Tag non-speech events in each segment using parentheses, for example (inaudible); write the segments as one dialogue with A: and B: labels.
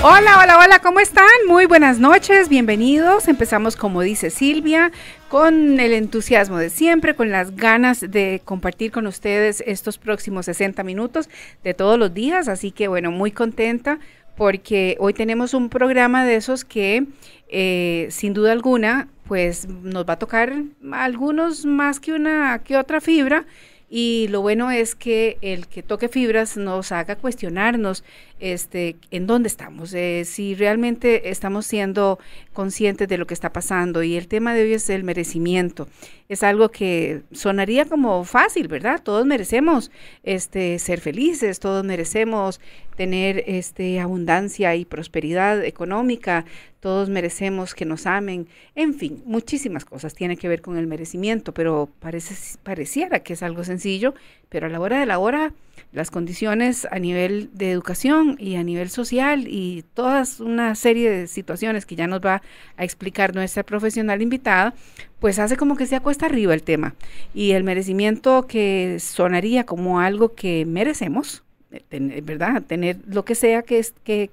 A: Hola,
B: hola, hola, ¿cómo están? Muy buenas noches, bienvenidos. Empezamos, como dice Silvia, con el entusiasmo de siempre, con las ganas de compartir con ustedes estos próximos 60 minutos de todos los días. Así que, bueno, muy contenta porque hoy tenemos un programa de esos que, eh, sin duda alguna, pues nos va a tocar algunos más que una que otra fibra y lo bueno es que el que toque fibras nos haga cuestionarnos este, en dónde estamos, eh, si realmente estamos siendo conscientes de lo que está pasando. Y el tema de hoy es el merecimiento es algo que sonaría como fácil, ¿verdad? Todos merecemos este, ser felices, todos merecemos tener este, abundancia y prosperidad económica, todos merecemos que nos amen, en fin, muchísimas cosas tienen que ver con el merecimiento, pero parece, pareciera que es algo sencillo, pero a la hora de la hora las condiciones a nivel de educación y a nivel social y toda una serie de situaciones que ya nos va a explicar nuestra profesional invitada, pues hace como que se acuesta arriba el tema y el merecimiento que sonaría como algo que merecemos, eh, eh, ¿verdad? Tener lo que sea que, que,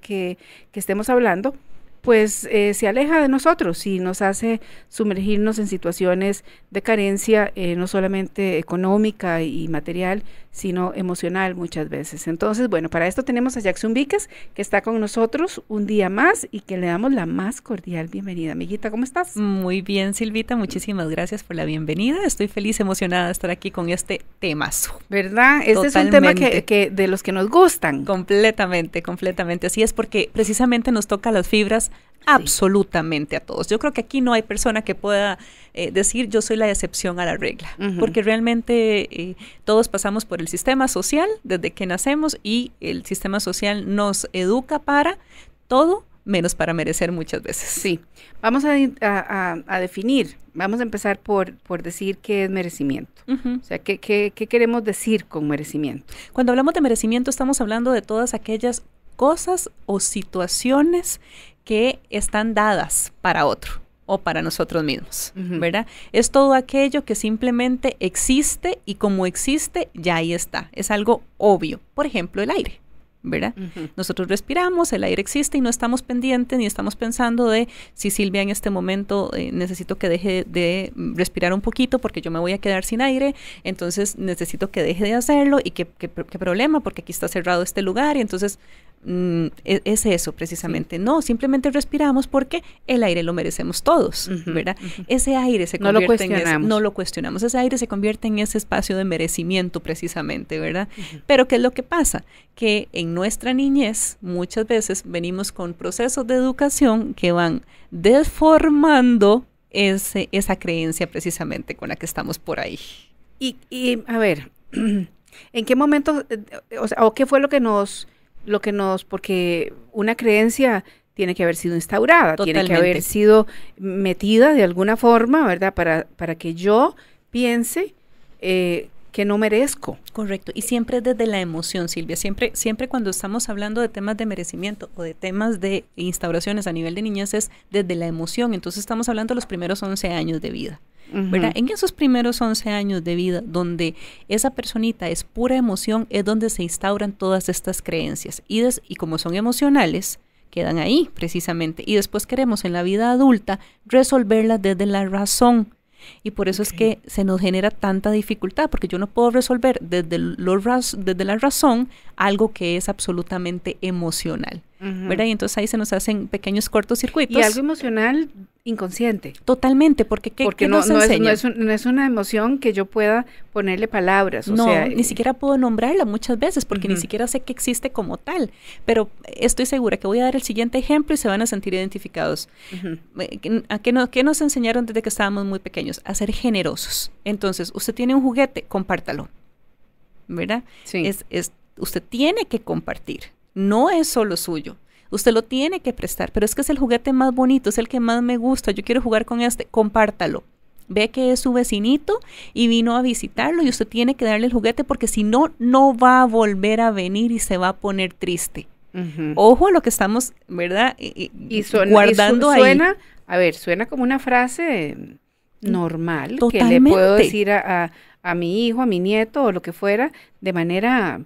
B: que estemos hablando, pues eh, se aleja de nosotros y nos hace sumergirnos en situaciones de carencia, eh, no solamente económica y material, sino emocional muchas veces. Entonces, bueno, para esto tenemos a Jackson Víquez, que está con
A: nosotros un día más y que le damos la más cordial bienvenida. Amiguita, ¿cómo estás? Muy bien, Silvita, muchísimas gracias por la bienvenida. Estoy feliz, emocionada de estar aquí con este temazo. ¿Verdad? Este es un tema que, que, de los que nos gustan. Completamente, completamente. Así es porque precisamente nos toca las fibras absolutamente a todos. Yo creo que aquí no hay persona que pueda eh, decir yo soy la excepción a la regla, porque realmente eh, todos pasamos por el sistema social desde que nacemos y el sistema social nos educa para todo menos para merecer muchas veces. Sí, vamos a,
B: definir, vamos a empezar por, decir qué es merecimiento. O sea, qué queremos
A: decir con merecimiento? Cuando hablamos de merecimiento estamos hablando de todas aquellas cosas o situaciones que están dadas para otro o para nosotros mismos, ¿verdad? Es todo aquello que simplemente existe y como existe, ya ahí está. Es algo obvio. Por ejemplo, el aire. ¿verdad? Nosotros respiramos, el aire existe y no estamos pendientes ni estamos pensando de si Silvia en este momento eh, necesito que deje de respirar un poquito porque yo me voy a quedar sin aire, entonces necesito que deje de hacerlo y qué problema porque aquí está cerrado este lugar y entonces Mm, e, es, eso precisamente. No, simplemente respiramos porque el aire lo merecemos todos, ¿verdad? Ese aire se convierte no lo cuestionamos. en ese, no lo cuestionamos, ese aire se convierte en ese espacio de merecimiento precisamente, ¿verdad? Pero ¿qué es lo que pasa? Que en nuestra niñez muchas veces venimos con procesos de educación que van deformando ese, esa creencia precisamente con la que estamos por ahí. Y, a ver,
B: (clears throat) ¿en qué momento, eh, o qué fue lo que nos lo que nos, porque una creencia tiene que haber sido instaurada, tiene que haber sido metida de alguna
A: forma, ¿verdad? Para, para que yo piense eh, que no merezco. Correcto, y siempre desde la emoción, Silvia, siempre, siempre cuando estamos hablando de temas de merecimiento o de temas de instauraciones a nivel de niñez es desde la emoción, entonces estamos hablando de los primeros 11 años de vida. En esos primeros 11 años de vida, donde esa personita es pura emoción, es donde se instauran todas estas creencias. Y, y como son emocionales, quedan ahí precisamente. Y después queremos en la vida adulta resolverlas desde la razón. Y por eso es que se nos genera tanta dificultad, porque yo no puedo resolver desde, la razón algo que es absolutamente emocional. ¿Verdad? Y entonces ahí se nos hacen pequeños cortocircuitos. Y algo
B: emocional inconsciente. Totalmente, porque ¿qué, no, no, es, no, una emoción que yo pueda ponerle palabras. no, ni
A: eh, siquiera puedo nombrarla muchas veces porque ni siquiera sé que existe como tal. Pero estoy segura que voy a dar el siguiente ejemplo y se van a sentir identificados. Eh, ¿A qué, nos enseñaron desde que estábamos muy pequeños? A ser generosos. Entonces, usted tiene un juguete, compártalo. ¿Verdad? es, usted tiene que compartir. No es solo suyo Usted lo tiene que prestar, pero es que es el juguete más bonito, es el que más me gusta, yo quiero jugar con este, compártalo. Ve que es su vecinito y vino a visitarlo y usted tiene que darle el juguete porque si no, no va a volver a venir y se va a poner triste. Ojo a lo que estamos, ¿verdad? Y, guardando suena, A ver, suena como una frase
B: normal Totalmente. que le puedo decir a mi hijo, a mi nieto o lo que fuera, de manera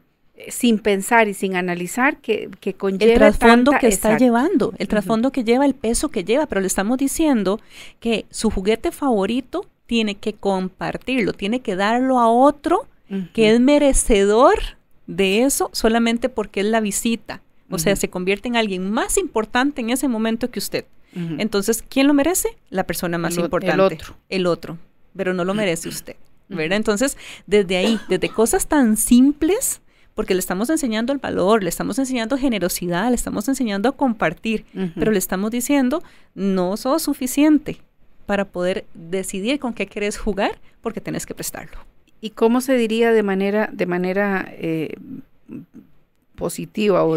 B: sin pensar y sin analizar que, que conlleva. El trasfondo que está llevando,
A: el trasfondo que lleva, el peso que lleva, pero le estamos diciendo que su juguete favorito tiene que compartirlo, tiene que darlo a otro que es merecedor de eso solamente porque es la visita. O sea, se convierte en alguien más importante en ese momento que usted. Entonces, ¿quién lo merece? La persona más importante. El otro. El otro, pero no lo merece usted. ¿Verdad? Entonces, desde ahí, desde cosas tan simples, porque le estamos enseñando el valor, le estamos enseñando generosidad, le estamos enseñando a compartir, pero le estamos diciendo, no sos suficiente para poder decidir con qué quieres jugar, porque tenés que prestarlo. ¿Y cómo se diría de
B: manera, de manera eh, positiva o,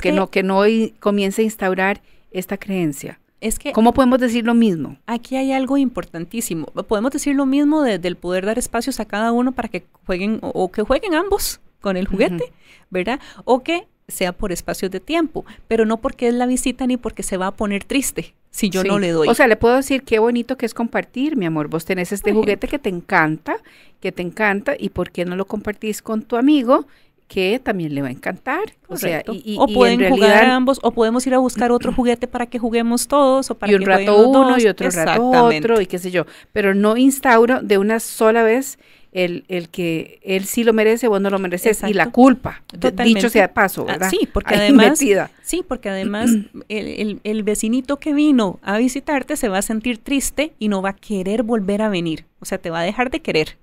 B: que, no, que comience a instaurar esta creencia?
A: Es que ¿Cómo podemos
B: decir lo mismo?
A: Aquí hay algo importantísimo. Podemos decir lo mismo desde poder dar espacios a cada uno para que jueguen o que jueguen ambos con el juguete, ¿verdad? O que sea por espacios de tiempo, pero no porque es la visita ni porque se va a poner triste si yo no le doy. O sea,
B: le puedo decir qué bonito que es compartir, mi amor. Vos tenés este juguete que te encanta, que te encanta, y por qué no lo compartís con tu amigo que también le va a encantar. O sea, y, o pueden jugar
A: ambos, o podemos ir a buscar otro juguete para que juguemos todos, o para y un rato uno y otro rato otro, y qué
B: sé yo. Pero no instauro de una sola vez el, que él sí lo merece, vos no lo mereces, y la culpa, dicho sea de paso, ah, ¿verdad? sí, porque además,
A: sí, porque además (clears throat) el, vecinito que vino a visitarte se va a sentir triste y no va a querer volver a venir, o sea, te va a dejar de querer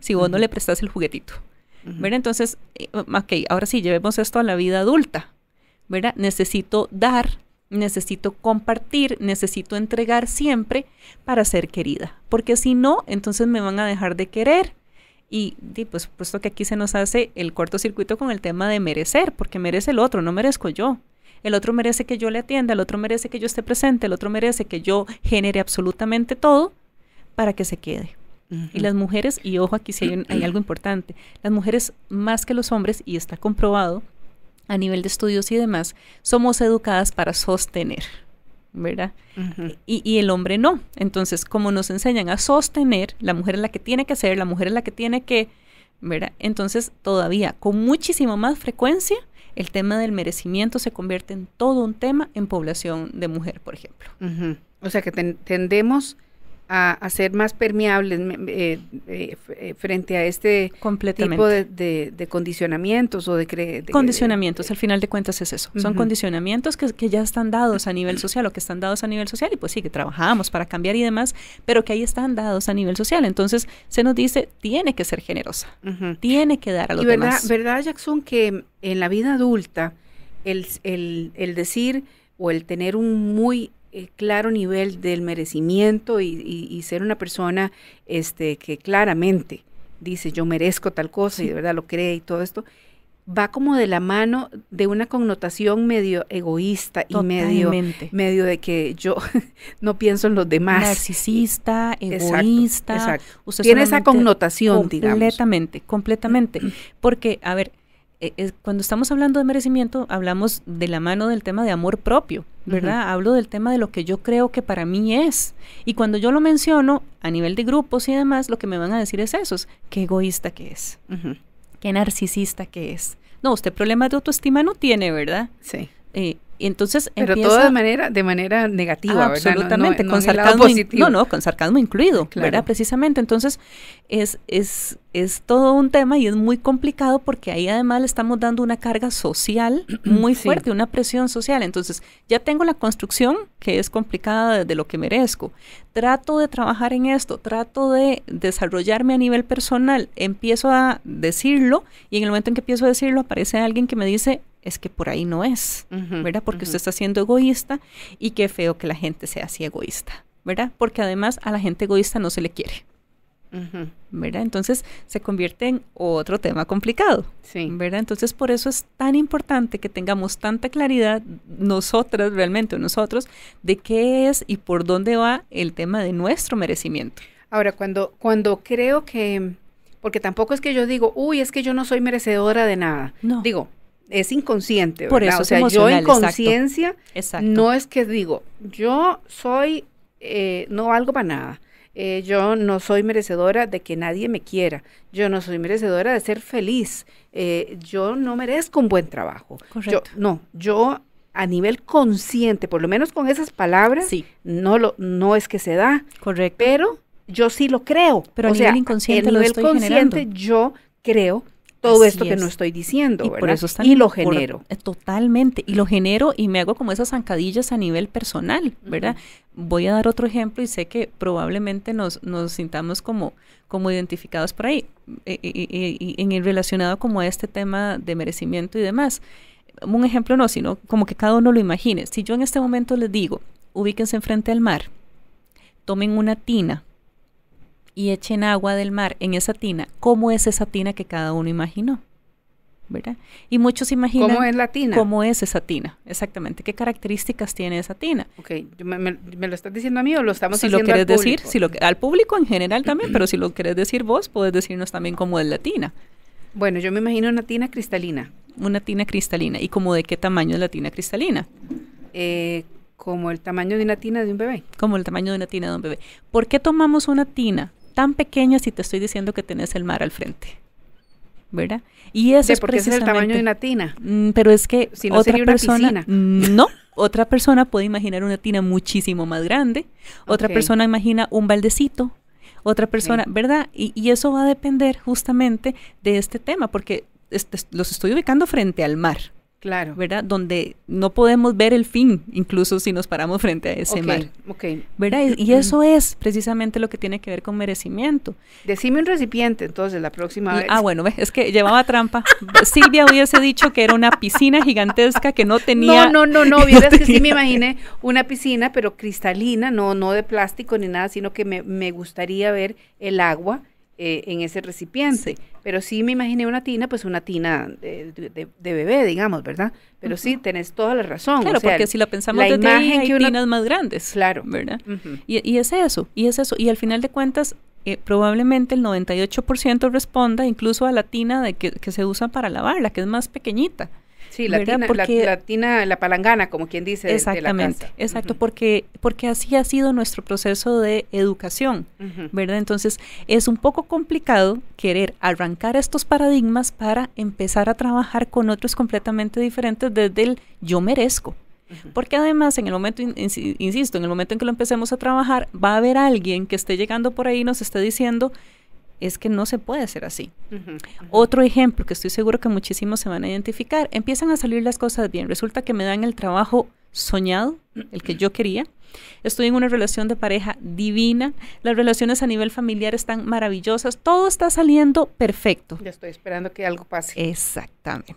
A: si vos no le prestas el juguetito. Entonces, eh, ok, ahora sí, llevemos esto a la vida adulta, ¿verdad? Necesito dar, necesito compartir, necesito entregar siempre para ser querida, porque si no, entonces me van a dejar de querer y, pues puesto que aquí se nos hace el cortocircuito con el tema de merecer, porque merece el otro, no merezco yo. El otro merece que yo le atienda, el otro merece que yo esté presente, el otro merece que yo genere absolutamente todo para que se quede. Y las mujeres, y ojo aquí si hay, hay algo importante, las mujeres más que los hombres, y está comprobado, a nivel de estudios y demás, somos educadas para sostener. ¿verdad? y, y, el hombre no. Entonces, como nos enseñan a sostener, la mujer es la que tiene que hacer, la mujer es la que tiene que, ¿verdad? Entonces, todavía con muchísima más frecuencia, el tema del merecimiento se convierte en todo un tema en población de mujer, por ejemplo. O sea que tendemos
B: a, ser más permeables eh, eh, eh, frente a este tipo
A: de, condicionamientos o de... condicionamientos, al final de cuentas es eso. Son condicionamientos que, que, ya están dados a nivel social o que están dados a nivel social y pues sí, que trabajamos para cambiar y demás, pero que ahí están dados a nivel social. Entonces se nos dice, tiene que ser generosa, tiene que dar a los y verdad,
B: ¿Verdad, Jackson, que en la vida adulta el, el, el decir o el tener un muy eh, claro nivel del merecimiento y, ser una persona este, que claramente dice yo merezco tal cosa y de verdad lo cree y todo esto, va como de la mano de una connotación medio egoísta y medio, medio, de que yo (laughs) no pienso en los demás.
A: Narcisista, egoísta. Tiene esa connotación, digamos. Completamente, completamente. (clears throat) Porque, a ver, eh, cuando estamos hablando de merecimiento, hablamos de la mano del tema de amor propio, ¿verdad? Hablo del tema de lo que yo creo que para mí es. Y cuando yo lo menciono a nivel de grupos y demás, lo que me van a decir es eso, qué egoísta que es, qué narcisista que es. No, usted problemas de autoestima no tiene, ¿verdad? Sí. Eh, entonces Pero todo de manera, de manera negativa, Absolutamente, con sarcasmo. no, no, con sarcasmo incluido, ¿verdad? Precisamente. Entonces, es, es, es todo un tema y es muy complicado porque ahí además le estamos dando una carga social (clears throat) muy fuerte, una presión social. Entonces, ya tengo la construcción que es complicada de lo que merezco. Trato de trabajar en esto, trato de desarrollarme a nivel personal, empiezo a decirlo y en el momento en que empiezo a decirlo aparece alguien que me dice, es que por ahí no es, ¿verdad? Porque usted está siendo egoísta y qué feo que la gente sea así egoísta, ¿verdad? Porque además a la gente egoísta no se le quiere. ¿Verdad? Entonces se convierte en otro tema complicado. ¿Verdad? Entonces por eso es tan importante que tengamos tanta claridad nosotras, realmente nosotros, de qué es y por dónde va el tema de nuestro merecimiento.
B: Ahora, cuando, cuando creo que, porque tampoco es que yo digo, uy, es que yo no soy merecedora de nada. No. Digo, es inconsciente, Por eso o sea, yo en conciencia no es que digo, yo soy, eh, no valgo para nada. Eh, yo no soy merecedora de que nadie me quiera, yo no soy merecedora de ser feliz, eh, yo no merezco un buen trabajo. Correcto. no, yo a nivel consciente, por lo menos con esas palabras, no, lo, no es que se da. Correcto. Pero
A: yo sí lo creo. Pero a nivel inconsciente, consciente
B: yo creo todo esto que no estoy
A: diciendo, y ¿verdad? Por eso y lo genero. Eh, totalmente, y lo genero y me hago como esas zancadillas a nivel personal, ¿verdad? Voy a dar otro ejemplo y sé que probablemente nos, sintamos como, como identificados por ahí, eh, eh, en el relacionado como a este tema de merecimiento y demás. Un ejemplo no, sino como que cada uno lo imagine. Si yo en este momento les digo, ubíquense enfrente al mar, tomen una tina, y echen agua del mar en esa tina, ¿cómo es esa tina que cada uno imaginó? ¿verdad? Y muchos imaginan... ¿Cómo es la tina? ¿Cómo es esa tina? Exactamente. ¿Qué características tiene esa tina? Ok, me, lo estás diciendo a mí o lo estamos si lo querés decir, Si lo Al público en general también, pero si lo (clears throat) querés decir vos, podés decirnos también cómo es la tina. Bueno, yo me imagino una tina cristalina. Una tina cristalina. ¿Y cómo de qué tamaño es la tina cristalina? Eh, como el tamaño de una tina de un bebé. Como el tamaño de una tina de un bebé. ¿Por qué tomamos una tina tan pequeña si te estoy diciendo que tenés el mar al frente. ¿Verdad? Y eso es porque es es el tamaño de una tina. Mm, pero es que si otra sería persona piscina. Mm, no, otra persona puede imaginar una tina muchísimo más grande, otra persona imagina un baldecito, otra persona, ¿verdad? Y, eso va a depender justamente de este tema, porque este, los estoy ubicando frente al mar. Claro. ¿Verdad? Donde no podemos ver el fin, incluso si nos paramos frente a ese mar. ok. ¿Verdad? Y, mm. eso es precisamente lo que tiene que ver con merecimiento. Decime un recipiente, entonces, la próxima vez. Ah, bueno, es que llevaba trampa. (laughs) Silvia hubiese dicho que era una piscina gigantesca que no tenía. No, no, no, no. (laughs) Vieras que sí me imaginé
B: una piscina, pero cristalina, no, no de plástico ni nada, sino que me, me gustaría ver el agua eh, en ese recipiente. Pero sí me imaginé una tina, pues una tina de, de, bebé, digamos, ¿verdad? Pero sí, tenés toda la razón. Claro, porque si la pensamos la tinas
A: más grandes. Claro. ¿Verdad? y, es eso, y es eso. Y al final de cuentas, eh, probablemente el 98% responda incluso a la tina de que, que, se usa para lavar, la que es más pequeñita. Sí, la, latina, la palangana, como quien dice. Exactamente, de la exacto, porque, porque así ha sido nuestro proceso de educación, ¿verdad? Entonces es un poco complicado querer arrancar estos paradigmas para empezar a trabajar con otros completamente diferentes desde el yo merezco. Porque además, en el momento, insisto, en el momento en que lo empecemos a trabajar, va a haber alguien que esté llegando por ahí y nos esté diciendo, es que no se puede hacer así. Otro ejemplo que estoy seguro que muchísimos se van a identificar, empiezan a salir las cosas bien, resulta que me dan el trabajo soñado, el que yo quería. Estoy en una relación de pareja divina, las relaciones a nivel familiar están maravillosas, todo está saliendo perfecto. Ya estoy esperando que algo pase. Exactamente.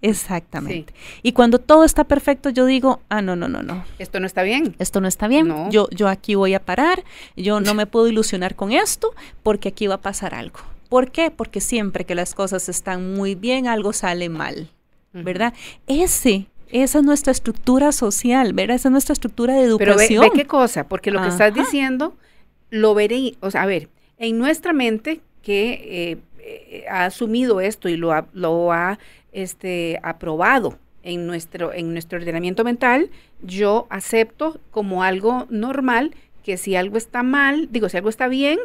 A: Exactamente. Y cuando todo está perfecto, yo digo, ah, no, no, no, no. Esto no está bien. Esto no está bien. Yo, yo aquí voy a parar, yo no me (laughs) puedo ilusionar con esto porque aquí va a pasar algo. ¿Por qué? Porque siempre que las cosas están muy bien, algo sale mal, ¿verdad? Ese esa es nuestra estructura social, ¿verdad? Esa es nuestra estructura de educación. Pero ve, qué cosa, porque lo que estás diciendo lo
B: veré, o sea, a ver, en nuestra mente que eh, eh, ha asumido esto y lo lo ha este, aprobado en nuestro, en nuestro ordenamiento mental, yo acepto como algo normal que si algo está mal, digo, si algo está bien,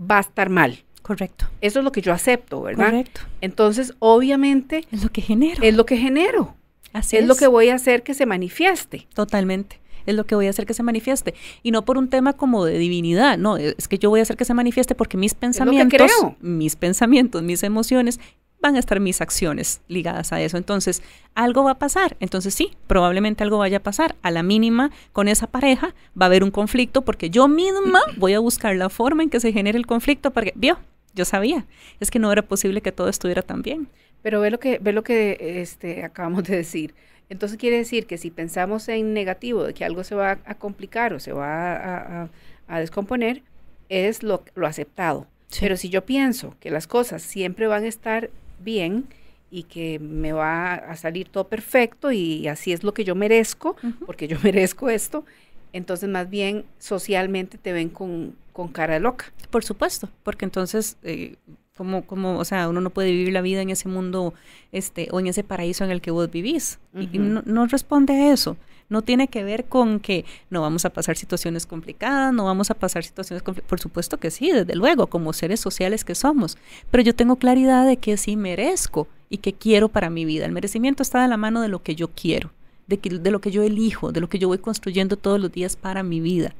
B: va a estar mal. Correcto. Eso es lo que yo acepto, ¿verdad? Correcto. Entonces,
A: obviamente... Es lo que genero. Es lo que genero. Así es. Es lo que voy a hacer que se manifieste. Totalmente es lo que voy a hacer que se manifieste. Y no por un tema como de divinidad, no, es que yo voy a hacer que se manifieste porque mis pensamientos, mis pensamientos, mis emociones van a estar mis acciones ligadas a eso. Entonces, algo va a pasar. Entonces, sí, probablemente algo vaya a pasar. A la mínima, con esa pareja va a haber un conflicto porque yo misma (clears throat) voy a buscar la forma en que se genere el conflicto porque, vio, yo sabía, es que no era posible que todo estuviera tan bien.
B: Pero ve lo que, ve lo que este, acabamos de decir. Entonces quiere decir que si pensamos en negativo, de que algo se va a complicar o se va a, descomponer, es lo, lo aceptado. Pero si yo pienso que las cosas siempre van a estar bien y que me va a salir todo perfecto y así es lo que yo merezco, porque yo (laughs) merezco esto. Entonces, más bien, socialmente te ven con,
A: cara de loca. Por supuesto, porque entonces, eh, como, como, o sea, uno no puede vivir la vida en ese mundo este, o en ese paraíso en el que vos vivís. Y no, no, responde a eso. No tiene que ver con que no vamos a pasar situaciones complicadas, no vamos a pasar situaciones complicadas. Por supuesto que sí, desde luego, como seres sociales que somos. Pero yo tengo claridad de que sí merezco y que quiero para mi vida. El merecimiento está de la mano de lo que yo quiero. De, de, lo que yo elijo, de lo que yo voy construyendo todos los días para mi vida,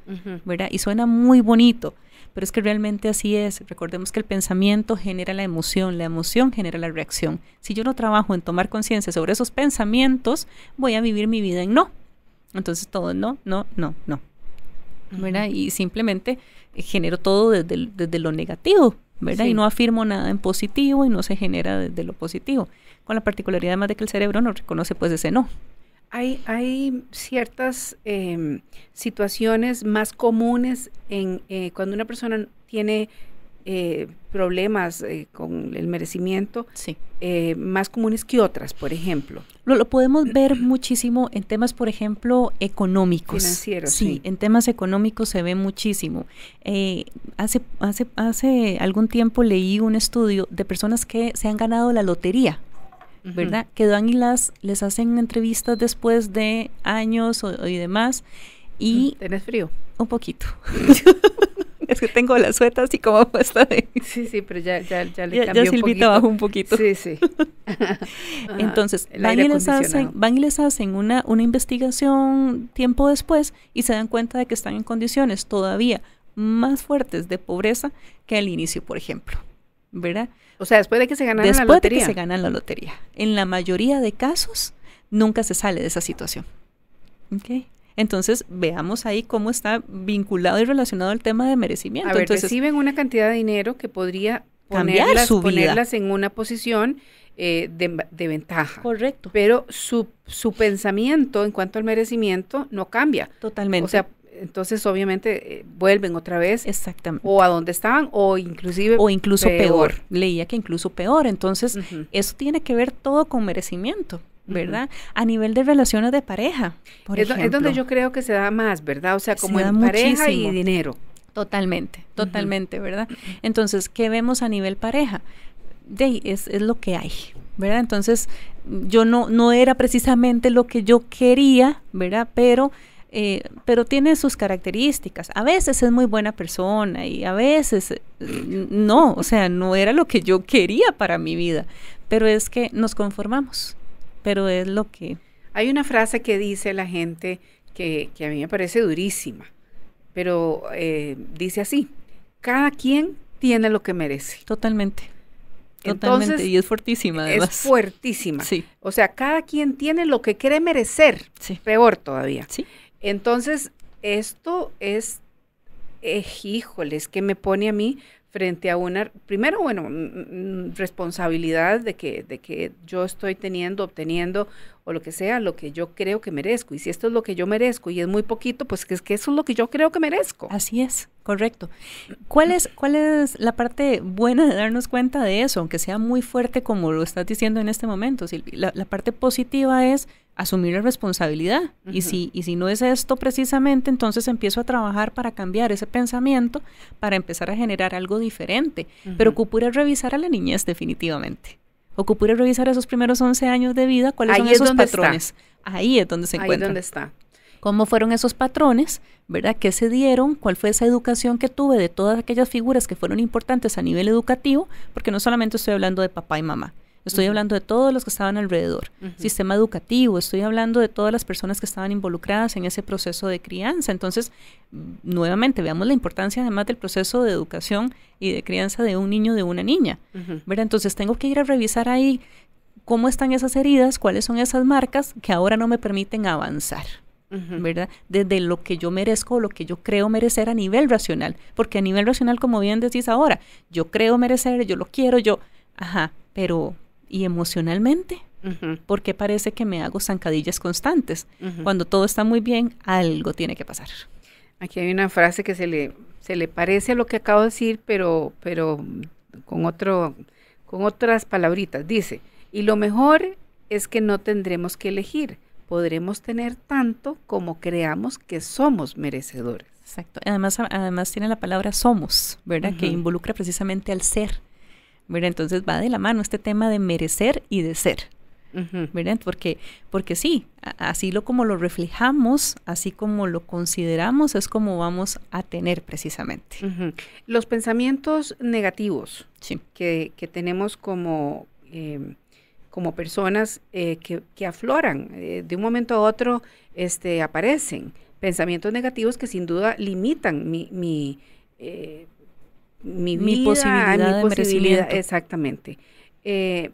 A: ¿verdad? Y suena muy bonito, pero es que realmente así es. Recordemos que el pensamiento genera la emoción, la emoción genera la reacción. Si yo no trabajo en tomar conciencia sobre esos pensamientos, voy a vivir mi vida en no. Entonces todo no, no, no, no. ¿verdad? Y simplemente eh, genero todo desde, desde lo negativo, ¿verdad? Y no afirmo nada en positivo y no se genera desde lo positivo. Con la particularidad además de que el cerebro no reconoce pues ese no.
B: Hay, hay ciertas em, situaciones más comunes en eh, cuando una persona tiene eh, problemas eh, con el merecimiento eh, más comunes que otras, por ejemplo.
A: Lo, podemos ver muchísimo en temas, por ejemplo, económicos. Financieros. Sí, en temas económicos se ve muchísimo. hace, hace, hace algún tiempo leí un estudio de personas que se han ganado la lotería. ¿Verdad? Que dan y las, les hacen entrevistas después de años o, y demás. Y... Mm, ¿Tenés frío? Un poquito. (laughs) (laughs) es que tengo las suetas y como puesta de... Sí, sí, pero ya, ya, ya le ya, ya un poquito. Sí, sí. (laughs) Entonces, van, y les hacen, una, una investigación tiempo después y se dan cuenta de que están en condiciones todavía más fuertes de pobreza que al inicio, por ejemplo. ¿Verdad? O sea, después de que se ganan la lotería. Después de que se ganan la lotería. En la mayoría de casos, nunca se sale de esa situación. ¿Ok? Entonces, veamos ahí cómo está vinculado y relacionado el tema de merecimiento. reciben
B: una cantidad de dinero que podría
A: cambiar ponerlas,
B: en una posición eh, de, ventaja. Correcto. Pero su, pensamiento en cuanto al merecimiento no cambia. Totalmente. O sea, entonces obviamente eh, vuelven otra vez exactamente
A: o a donde estaban o inclusive o incluso peor, leía que incluso peor entonces eso tiene que ver todo con merecimiento ¿verdad? A nivel de relaciones de pareja. Por es, ejemplo. es donde yo creo que se da más, ¿verdad? O sea, como en pareja y dinero. Totalmente, totalmente, ¿verdad? Entonces, ¿qué vemos a nivel pareja? De, es, lo que hay, ¿verdad? Entonces, yo no, no era precisamente lo que yo quería, ¿verdad? Pero eh, pero tiene sus características. A veces es muy buena persona y a veces eh, no, o sea, no era lo que yo quería para mi vida, pero es que nos conformamos pero es lo que...
B: Hay una frase que dice la gente que, a mí me parece durísima, pero eh, dice así, cada quien tiene lo que merece. Totalmente.
A: Totalmente, y es fuertísima.
B: Además. Es fuertísima. Sí. O sea, cada quien tiene lo que cree merecer. Sí. Peor todavía. Sí. Entonces, esto es, eh, híjole, que me pone a mí frente a una, primero, bueno, mm, mm, responsabilidad de que, de que yo estoy teniendo, obteniendo o lo que sea, lo que yo creo que merezco. Y si esto es
A: lo que yo merezco y es muy poquito, pues que es que eso es lo que yo creo que merezco. Así es, correcto. ¿Cuál es, la parte buena de darnos cuenta de eso, aunque sea muy fuerte como lo estás diciendo en este momento? Si la parte positiva es asumir la responsabilidad. y, si, y si no es esto precisamente, entonces empiezo a trabajar para cambiar ese pensamiento, para empezar a generar algo diferente. pero Pero revisar a la niñez definitivamente. Ocupar revisar esos primeros 11 años de vida, cuáles son esos es patrones. Está. Ahí es donde se encuentra donde está. Cómo fueron esos patrones, ¿verdad? ¿Qué se dieron? ¿Cuál fue esa educación que tuve de todas aquellas figuras que fueron importantes a nivel educativo? Porque no solamente estoy hablando de papá y mamá, Estoy hablando de todos los que estaban alrededor, sistema educativo, estoy hablando de todas las personas que estaban involucradas en ese proceso de crianza. Entonces, nuevamente, veamos la importancia además del proceso de educación y de crianza de un niño, de una niña. Entonces, tengo que ir a revisar ahí cómo están esas heridas, cuáles son esas marcas que ahora no me permiten avanzar. ¿verdad? Desde lo que yo merezco, lo que yo creo merecer a nivel racional, porque a nivel racional, como bien decís ahora, yo creo merecer, yo lo quiero, yo, ajá, pero y emocionalmente, porque parece que me hago zancadillas constantes. Cuando todo está muy bien, algo tiene que pasar. Aquí hay una frase que se le, se le parece a lo
B: que acabo de decir, pero, pero con, otro, con otras palabritas. Dice, y lo mejor es que no tendremos que elegir, podremos tener tanto
A: como creamos que somos merecedores. Exacto. Además, además tiene la palabra somos, ¿verdad? Que involucra precisamente al ser. Entonces va de la mano este tema de merecer y de ser. Porque, porque sí, así lo como lo reflejamos, así como lo consideramos, es como vamos a tener precisamente. Los pensamientos
B: negativos que,
A: tenemos como, em,
B: como personas eh, que, afloran, eh, de un momento a otro este, aparecen pensamientos negativos que sin duda limitan mi... mi eh, mi posibilidad, de exactamente. Eh,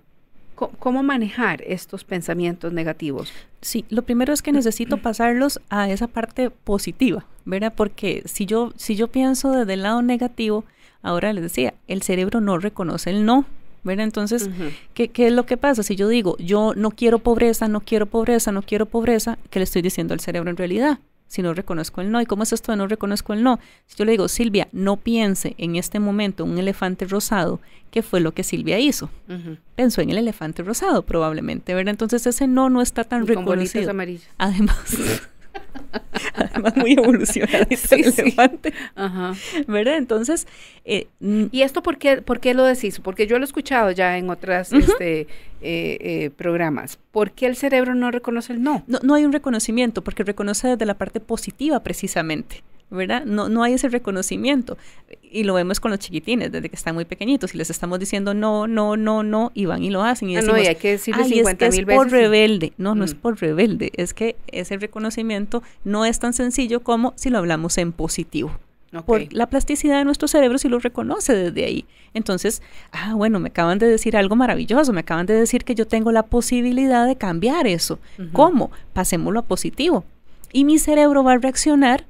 A: ¿Cómo manejar estos pensamientos negativos? Sí, lo primero es que necesito pasarlos a esa parte positiva, ¿verdad? Porque si yo, si yo pienso desde el lado negativo, ahora les decía, el cerebro no reconoce el no, ¿verdad? Entonces, ¿qué, ¿qué, es lo que pasa? Si yo digo, yo no quiero pobreza, no quiero pobreza, no quiero pobreza, ¿qué le estoy diciendo al cerebro en realidad? si no reconozco el no. ¿Y cómo es esto de no reconozco el no? Si yo le digo, Silvia, no piense en este momento un elefante rosado, que fue lo que Silvia hizo. Pensó en el elefante rosado, probablemente, ¿verdad? Entonces ese no no está tan y reconocido. Además. (laughs) (laughs) Además, muy evolucionada y (laughs) Ajá. ¿Verdad? Entonces.
B: Eh, ¿Y esto por qué, por qué lo decís? Porque yo lo he escuchado ya en otras este, eh,
A: eh, programas. ¿Por qué el cerebro no reconoce el no? no? No hay un reconocimiento, porque reconoce desde la parte positiva precisamente. ¿verdad? No, no hay ese reconocimiento. Y lo vemos con los chiquitines, desde que están muy pequeñitos, y les estamos diciendo no, no, no, no, y van y lo hacen. Y ah, decimos, no, hay que decirlo es que es por rebelde. No, no es mm. por rebelde, es que ese reconocimiento no es tan sencillo como si lo hablamos en positivo. Por la plasticidad de nuestro cerebro si lo reconoce desde ahí. Entonces, ah, bueno, me acaban de decir algo maravilloso, me acaban de decir que yo tengo la posibilidad de cambiar eso. ¿Cómo? Pasémoslo a positivo. Y mi cerebro va a reaccionar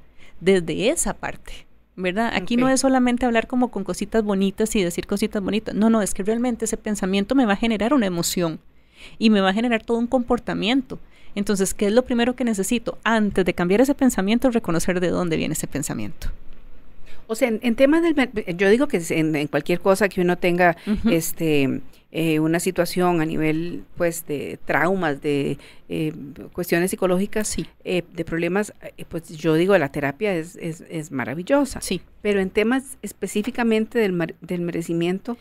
A: desde esa parte. ¿verdad? Aquí no es solamente hablar como con cositas bonitas y decir cositas bonitas. No, no, es que realmente ese pensamiento me va a generar una emoción y me va a generar todo un comportamiento. Entonces, ¿qué es lo primero que necesito? Antes de cambiar ese pensamiento, reconocer de dónde viene ese pensamiento.
B: O sea, en, temas del... Yo digo que en, cualquier cosa que uno tenga este eh, una situación a nivel pues de traumas, de eh, cuestiones psicológicas, sí. Eh, de problemas, pues yo digo la terapia es, maravillosa. Sí. Pero en temas específicamente del, del merecimiento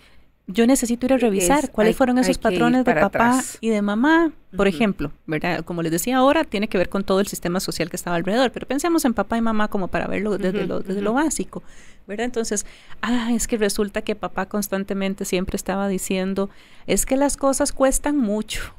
B: yo necesito ir a revisar cuáles fueron esos patrones de papá
A: y de mamá, por ejemplo, ¿verdad? Como les decía ahora, tiene que ver con todo el sistema social que estaba alrededor, pero pensemos en papá y mamá como para verlo desde, lo, desde lo básico, ¿verdad? Entonces, ah, es que resulta que papá constantemente siempre estaba diciendo, es que las cosas cuestan mucho,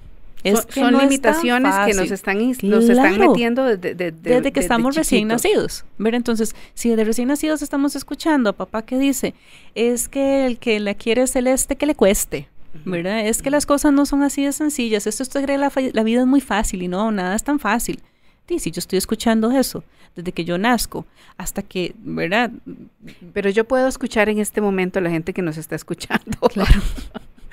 A: son, limitaciones que nos están, metiendo desde, que estamos recién nacidos. Entonces, si de recién nacidos estamos escuchando a papá que dice, es que el que la quiere es celeste, que le cueste. ¿Verdad? Es que las cosas no son así de sencillas. Esto es la, vida es muy fácil y no, nada es tan fácil. Sí, si yo estoy escuchando eso desde que yo nazco hasta que, ¿verdad? Pero yo puedo
B: escuchar en este momento a la gente que nos está escuchando. Claro. (laughs)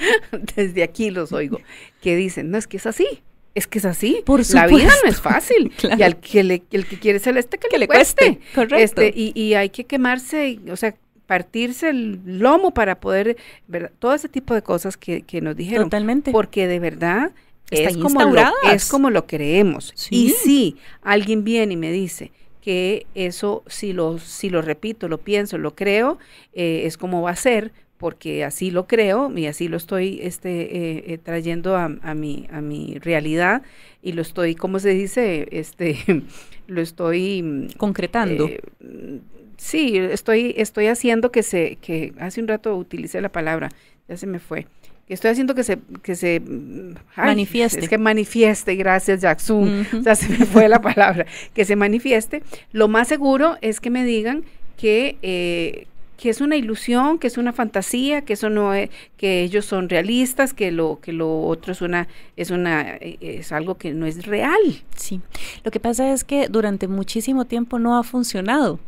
B: (laughs) desde aquí los oigo, que dicen, no es que es así. Es que es así. Por la vida no es (laughs) fácil. Y al que el que quiere celeste, que, que le cueste. Correcto. Este, y, hay que quemarse, o sea, partirse el lomo para poder, ¿verdad? todo ese tipo de cosas que, nos dijeron. Totalmente. Porque de verdad es como, lo, es como lo creemos. Y si alguien viene y me dice que eso, si lo, si lo repito, lo pienso, lo creo, eh, es como va a ser, porque así lo creo y así lo estoy este, eh, eh, trayendo a, a, mi, a mi realidad y lo estoy, ¿cómo se dice? Este, (laughs) lo estoy... Mm, Concretando. Eh, mm, sí, estoy, estoy haciendo que se, que hace un rato utilicé la palabra, ya se me fue. Estoy haciendo que se, que se mm, manifieste. Es que manifieste, gracias Jackson. (laughs) Ya se me fue la palabra. Que se manifieste. Lo más seguro es que me digan que, que es una ilusión, que es una fantasía, que eso no es, que ellos son realistas, que lo que lo otro es una es una eh, es algo que no es real.
A: Sí. Lo que pasa es que durante muchísimo tiempo no ha funcionado.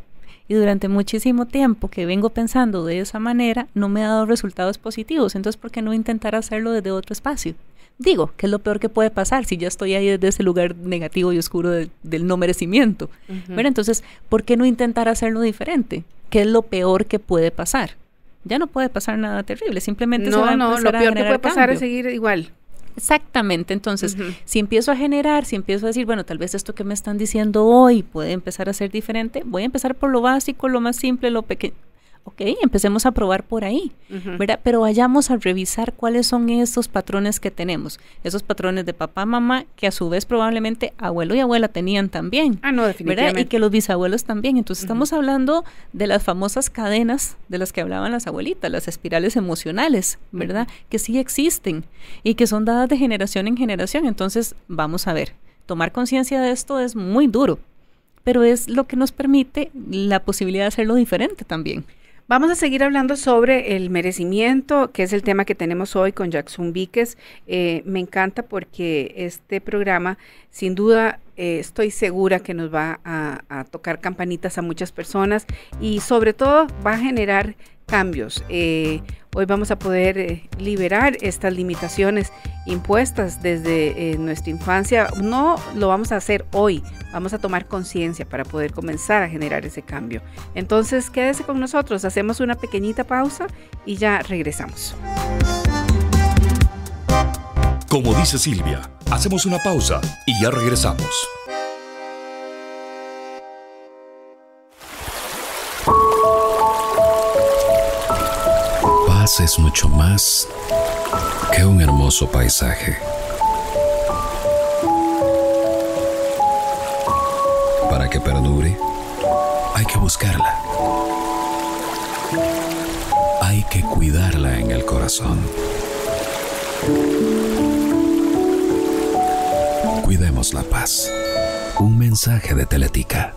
A: Y durante muchísimo tiempo que vengo pensando de esa manera, no me ha dado resultados positivos. Entonces, ¿por qué no intentar hacerlo desde otro espacio? Digo, que es lo peor que puede pasar si ya estoy ahí desde ese lugar negativo y oscuro del no merecimiento. Pero entonces, ¿por qué no intentar hacerlo diferente? ¿Qué es lo peor que puede pasar? Ya no puede pasar nada terrible, simplemente no, se no, lo peor que puede pasar es seguir igual. Exactamente, entonces, si empiezo a generar, si empiezo a decir, bueno, tal vez esto que me están diciendo hoy puede empezar a ser diferente, voy a empezar por lo básico, lo más simple, lo pequeño ok, empecemos a probar por ahí, ¿verdad? Pero vayamos a revisar cuáles son esos patrones que tenemos, esos patrones de papá, mamá, que a su vez probablemente abuelo y abuela tenían también. Ah, no, definitivamente. ¿verdad? Y que los bisabuelos también. Entonces estamos hablando de las famosas cadenas de las que hablaban las abuelitas, las espirales emocionales, ¿verdad? Que sí existen y que son dadas de generación en generación. Entonces, vamos a ver, tomar conciencia de esto es muy duro. Pero es lo que nos permite la posibilidad de hacerlo diferente también. Vamos a
B: seguir hablando sobre el merecimiento, que es el tema que tenemos hoy con Jackson Víquez. Eh, me encanta porque este programa, sin duda, eh, estoy segura que nos va a tocar campanitas a muchas personas y sobre todo va a generar cambios. Eh, hoy vamos a poder eh, liberar estas limitaciones impuestas desde eh, nuestra infancia. No lo vamos a hacer hoy, vamos a tomar conciencia para poder comenzar a generar ese cambio. Entonces, quédese con nosotros, hacemos una pequeñita pausa y ya regresamos.
C: Como dice Silvia, hacemos una pausa y ya regresamos. es mucho más que un hermoso paisaje. Para que perdure, hay que buscarla. Hay que cuidarla en el corazón. Cuidemos la paz. Un mensaje de Teletica.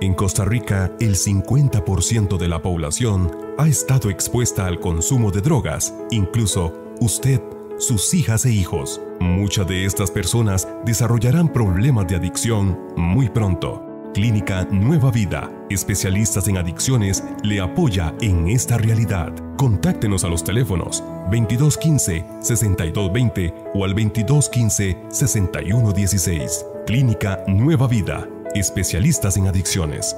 C: En Costa Rica, el 50% de la población ha estado expuesta al consumo de drogas, incluso usted, sus hijas e hijos. Muchas de estas personas desarrollarán problemas de adicción muy pronto. Clínica Nueva Vida, especialistas en adicciones, le apoya en esta realidad. Contáctenos a los teléfonos 2215-6220 o al 2215-6116. Clínica Nueva Vida especialistas en adicciones.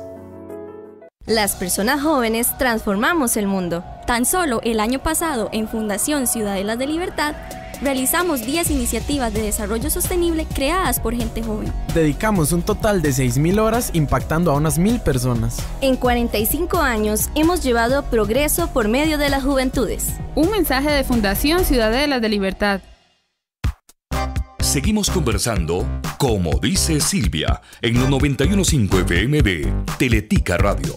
A: Las
B: personas jóvenes transformamos el mundo. Tan solo el año pasado, en Fundación Ciudadela de Libertad, realizamos 10 iniciativas de desarrollo sostenible creadas por gente joven.
C: Dedicamos un total de 6.000 horas impactando a unas 1.000 personas.
B: En 45 años hemos llevado progreso por medio de las juventudes. Un mensaje de Fundación Ciudadelas de Libertad.
C: Seguimos conversando, como dice Silvia, en los 91.5 FM Teletica Radio.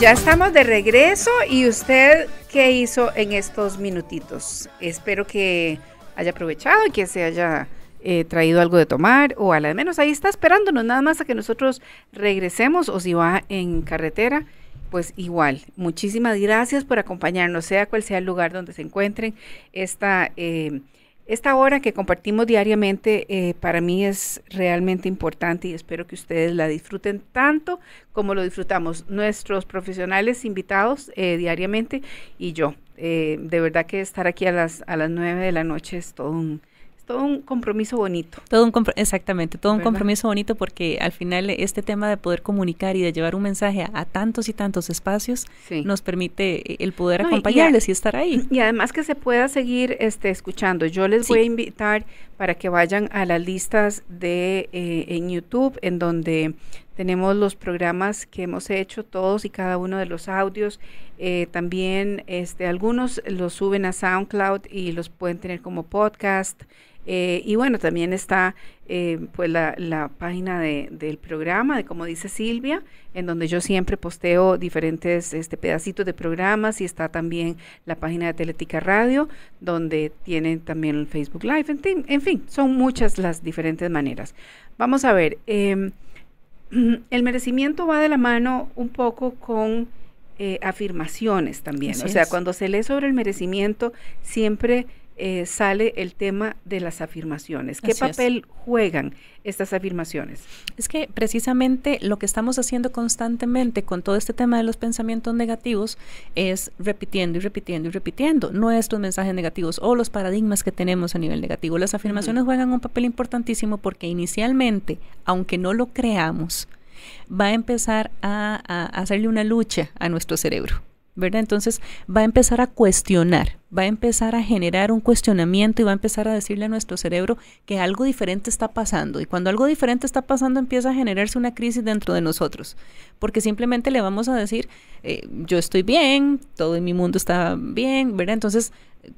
B: Ya estamos de regreso y usted qué hizo en estos minutitos. Espero que haya aprovechado y que se haya eh, traído algo de tomar o al menos ahí está esperándonos nada más a que nosotros regresemos o si va en carretera. Pues igual, muchísimas gracias por acompañarnos, sea cual sea el lugar donde se encuentren. Esta, eh, esta hora que compartimos diariamente eh, para mí es realmente importante y espero que ustedes la disfruten tanto como lo disfrutamos nuestros profesionales invitados diariamente y yo. de verdad que estar aquí a las, a las 9
A: de la noche es todo un, todo un compromiso bonito. Todo un exactamente, todo un compromiso bonito porque al final este tema de poder comunicar y de llevar un mensaje a, tantos y tantos espacios nos permite e-, el poder acompañarles y, estar ahí.
B: Y además que se pueda seguir este, escuchando. Yo les voy a invitar para que vayan a las listas de eh, en YouTube en donde tenemos los programas que hemos hecho todos y cada uno de los audios eh, también este algunos los suben a SoundCloud y los pueden tener como podcast eh, y bueno, también está eh, pues la, página del programa, de como dice Silvia, en donde yo siempre posteo diferentes este, pedacitos de programas y está también la página de Teletica Radio, donde tienen también el Facebook Live, en fin, son muchas las diferentes maneras. Vamos a ver, em, (clears throat) el merecimiento va de la mano un poco con eh, afirmaciones también, o sea, cuando se lee sobre el merecimiento, siempre eh, sale el tema de las afirmaciones. ¿Qué papel juegan estas afirmaciones?
A: Es que precisamente lo que estamos haciendo constantemente con todo este tema de los pensamientos negativos es repitiendo y repitiendo y repitiendo nuestros mensajes negativos o los paradigmas que tenemos a nivel negativo. Las afirmaciones juegan un papel importantísimo porque inicialmente, aunque no lo creamos, va a empezar a hacerle una lucha a nuestro cerebro. ¿verdad? Entonces va a empezar a cuestionar, va a empezar a generar un cuestionamiento y va a empezar a decirle a nuestro cerebro que algo diferente está pasando. Y cuando algo diferente está pasando empieza a generarse una crisis dentro de nosotros, porque simplemente le vamos a decir, eh, yo estoy bien, todo en mi mundo está bien, ¿verdad? Entonces eh,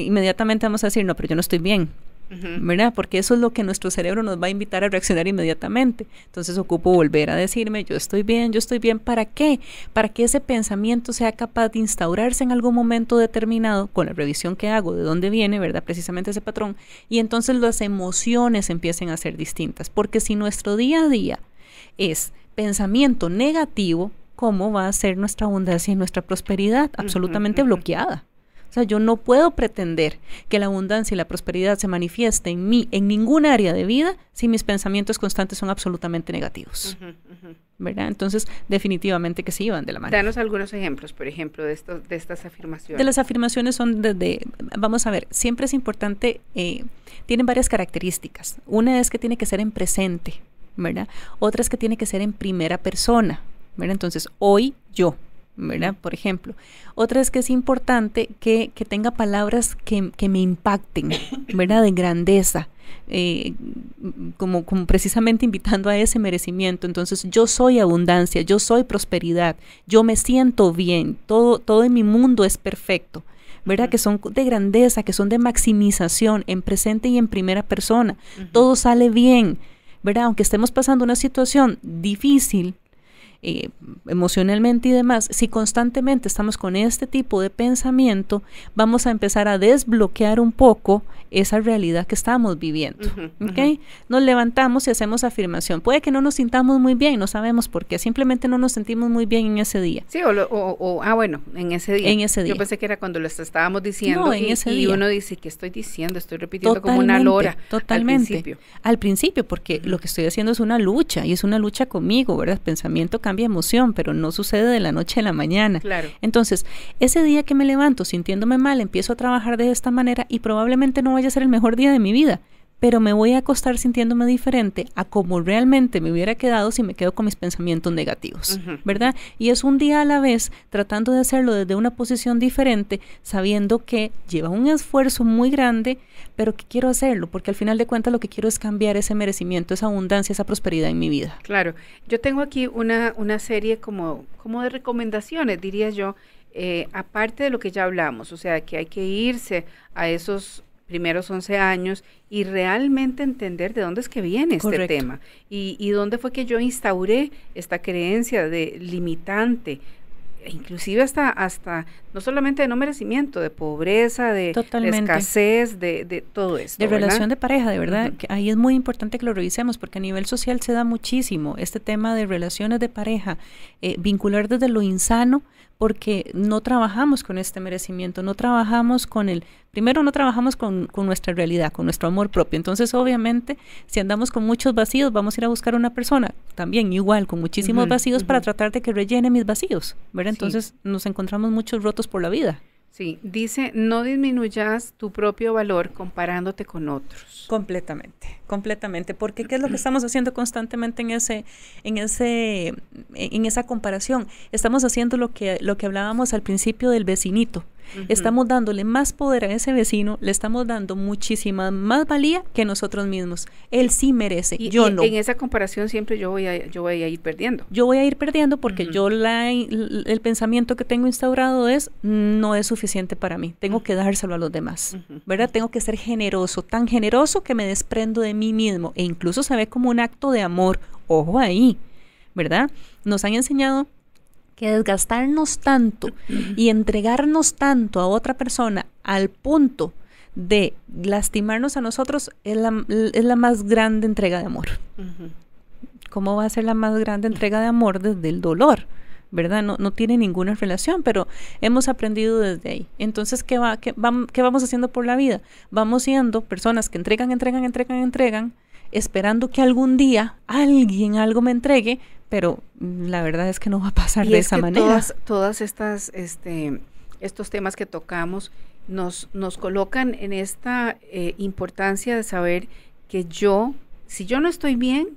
A: inmediatamente vamos a decir, no, pero yo no estoy bien, ¿verdad? Porque eso es lo que nuestro cerebro nos va a invitar a reaccionar inmediatamente. Entonces ocupo volver a decirme, yo estoy bien, yo estoy bien, ¿para qué? Para que ese pensamiento sea capaz de instaurarse en algún momento determinado con la revisión que hago, de dónde viene, ¿verdad? Precisamente ese patrón. Y entonces las emociones empiecen a ser distintas, porque si nuestro día a día es pensamiento negativo, ¿cómo va a ser nuestra abundancia y nuestra prosperidad? Absolutamente bloqueada. O sea, yo no puedo pretender que la abundancia y la prosperidad se manifieste en mí, en ningún área de vida, si mis pensamientos constantes son absolutamente negativos. ¿Verdad? Entonces, definitivamente que se iban de la mano. Danos
B: algunos ejemplos, por ejemplo, de, estos, de estas afirmaciones. De las
A: afirmaciones son desde, vamos a ver, siempre es importante, eh, tienen varias características. Una es que tiene que ser en presente, ¿verdad? Otra es que tiene que ser en primera persona, ¿verdad? Entonces, hoy yo, ¿verdad? Por ejemplo. Otra es que es importante que, tenga palabras que, me impacten, (coughs) ¿verdad? De grandeza, eh, como, precisamente invitando a ese merecimiento. Entonces, yo soy abundancia, yo soy prosperidad, yo me siento bien, todo, todo en mi mundo es perfecto. ¿verdad? Que son de grandeza, que son de maximización en presente y en primera persona. Todo sale bien, ¿verdad? Aunque estemos pasando una situación difícil, eh, emocionalmente y demás, si constantemente estamos con este tipo de pensamiento, vamos a empezar a desbloquear un poco esa realidad que estamos viviendo. Nos levantamos y hacemos afirmación. Puede que no nos sintamos muy bien, no sabemos por qué, simplemente no nos sentimos muy bien en ese día.
B: Sí, o, ah, bueno, en ese día. En ese día. Yo pensé que era cuando lo estábamos diciendo en y, ese uno dice, ¿qué estoy diciendo? Estoy repitiendo como una lora. Totalmente.
A: Al principio. porque lo que estoy haciendo es una lucha y es una lucha conmigo, ¿verdad? Pensamiento cambia emoción, pero no sucede de la noche a la mañana. Claro. Entonces, ese día que me levanto sintiéndome mal, empiezo a trabajar de esta manera y probablemente no vaya a ser el mejor día de mi vida pero me voy a acostar sintiéndome diferente a como realmente me hubiera quedado si me quedo con mis pensamientos negativos, ¿verdad? Y es un día a la vez tratando de hacerlo desde una posición diferente, sabiendo que lleva un esfuerzo muy grande, pero que quiero hacerlo, porque al final de cuentas lo que quiero es cambiar ese merecimiento, esa abundancia, esa prosperidad en mi vida.
B: Claro, yo tengo aquí una, una serie como, como de recomendaciones, diría yo, eh, aparte de lo que ya hablamos, o sea, que hay que irse a esos primeros 11 años y realmente entender de dónde es que viene este tema y, y dónde fue que yo instauré esta creencia de limitante e inclusive hasta hasta no solamente de no merecimiento, de pobreza, de, escasez, de, de, todo esto. De relación de
A: pareja, de verdad, que ahí es muy importante que lo revisemos porque a nivel social se da muchísimo este tema de relaciones de pareja, eh, vincular desde lo insano porque no trabajamos con este merecimiento, no trabajamos con el, primero no trabajamos con, nuestra realidad, con nuestro amor propio. Entonces, obviamente, si andamos con muchos vacíos, vamos a ir a buscar una persona, también igual, con muchísimos vacíos para tratar de que rellene mis vacíos, Entonces, nos encontramos muchos rotos por la vida.
B: Sí, dice, no disminuyas tu propio
A: valor comparándote con otros. Completamente, completamente, porque ¿qué es lo que (clears throat) estamos haciendo constantemente en ese en ese en esa comparación? Estamos haciendo lo que lo que hablábamos al principio del vecinito. Estamos dándole más poder a ese vecino, le estamos dando muchísima más valía que nosotros mismos. Él sí merece, y, yo En esa
B: comparación siempre yo voy a, yo voy a ir perdiendo.
A: Yo voy a ir perdiendo porque yo la, el pensamiento que tengo instaurado es no es suficiente para mí, tengo que dárselo a los demás, ¿verdad? Tengo que ser generoso, tan generoso que me desprendo de mí mismo e incluso se ve como un acto de amor. Ojo ahí, ¿verdad? Nos han enseñado que desgastarnos tanto y entregarnos tanto a otra persona al punto de lastimarnos a nosotros es la, más grande entrega de amor. ¿Cómo va a ser la más grande entrega de amor desde el dolor? ¿Verdad? No, no tiene ninguna relación, pero hemos aprendido desde ahí. Entonces, ¿qué, va, qué, ¿qué vamos haciendo por la vida? Vamos siendo personas que entregan, entregan, entregan, entregan, esperando que algún día alguien algo me entregue, pero mm, la verdad es que no va a pasar de esa manera. Todas, todas
B: estas, este, estos temas que tocamos nos, nos colocan en esta eh, importancia de saber que yo, si yo no estoy bien,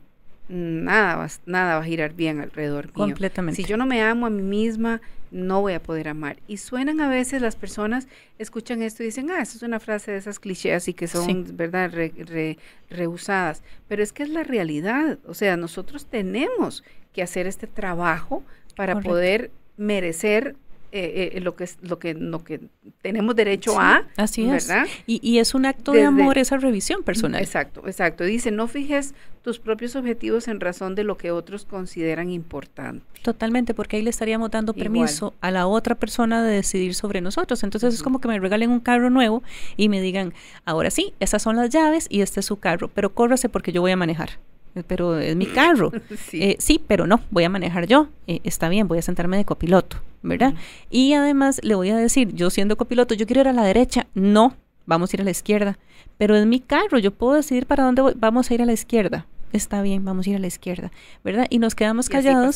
B: mm, nada va, nada va a girar bien alrededor Completamente. Si yo no me amo a mí misma, no voy a poder amar. Y suenan a veces las personas, escuchan esto y dicen, ah, eso es una frase de esas clichés y que son, ¿verdad?, re, reusadas. Pero es que es la realidad. O sea, nosotros tenemos que hacer este trabajo para poder merecer eh, eh, lo, que, lo, que, lo que tenemos derecho a. Así ¿verdad? Y, y, es un acto de amor esa revisión mm, personal. Exacto, exacto. Dice, no fijes tus propios objetivos en razón de lo que otros consideran importante.
A: Totalmente, porque ahí le estaríamos dando permiso a la otra persona de decidir sobre nosotros. Entonces es como que me regalen un carro nuevo y me digan, ahora sí, esas son las llaves y este es su carro, pero córrase porque yo voy a manejar. Eh, pero es mi carro. (laughs) Eh, sí. pero no, voy a manejar yo. Eh, está bien, voy a sentarme de copiloto, ¿verdad? Y además le voy a decir, yo siendo copiloto, yo quiero ir a la derecha. No, vamos a ir a la izquierda. Pero es mi carro, yo puedo decidir para dónde voy. Vamos a ir a la izquierda. Está bien, vamos a ir a la izquierda, ¿verdad? Y nos quedamos callados.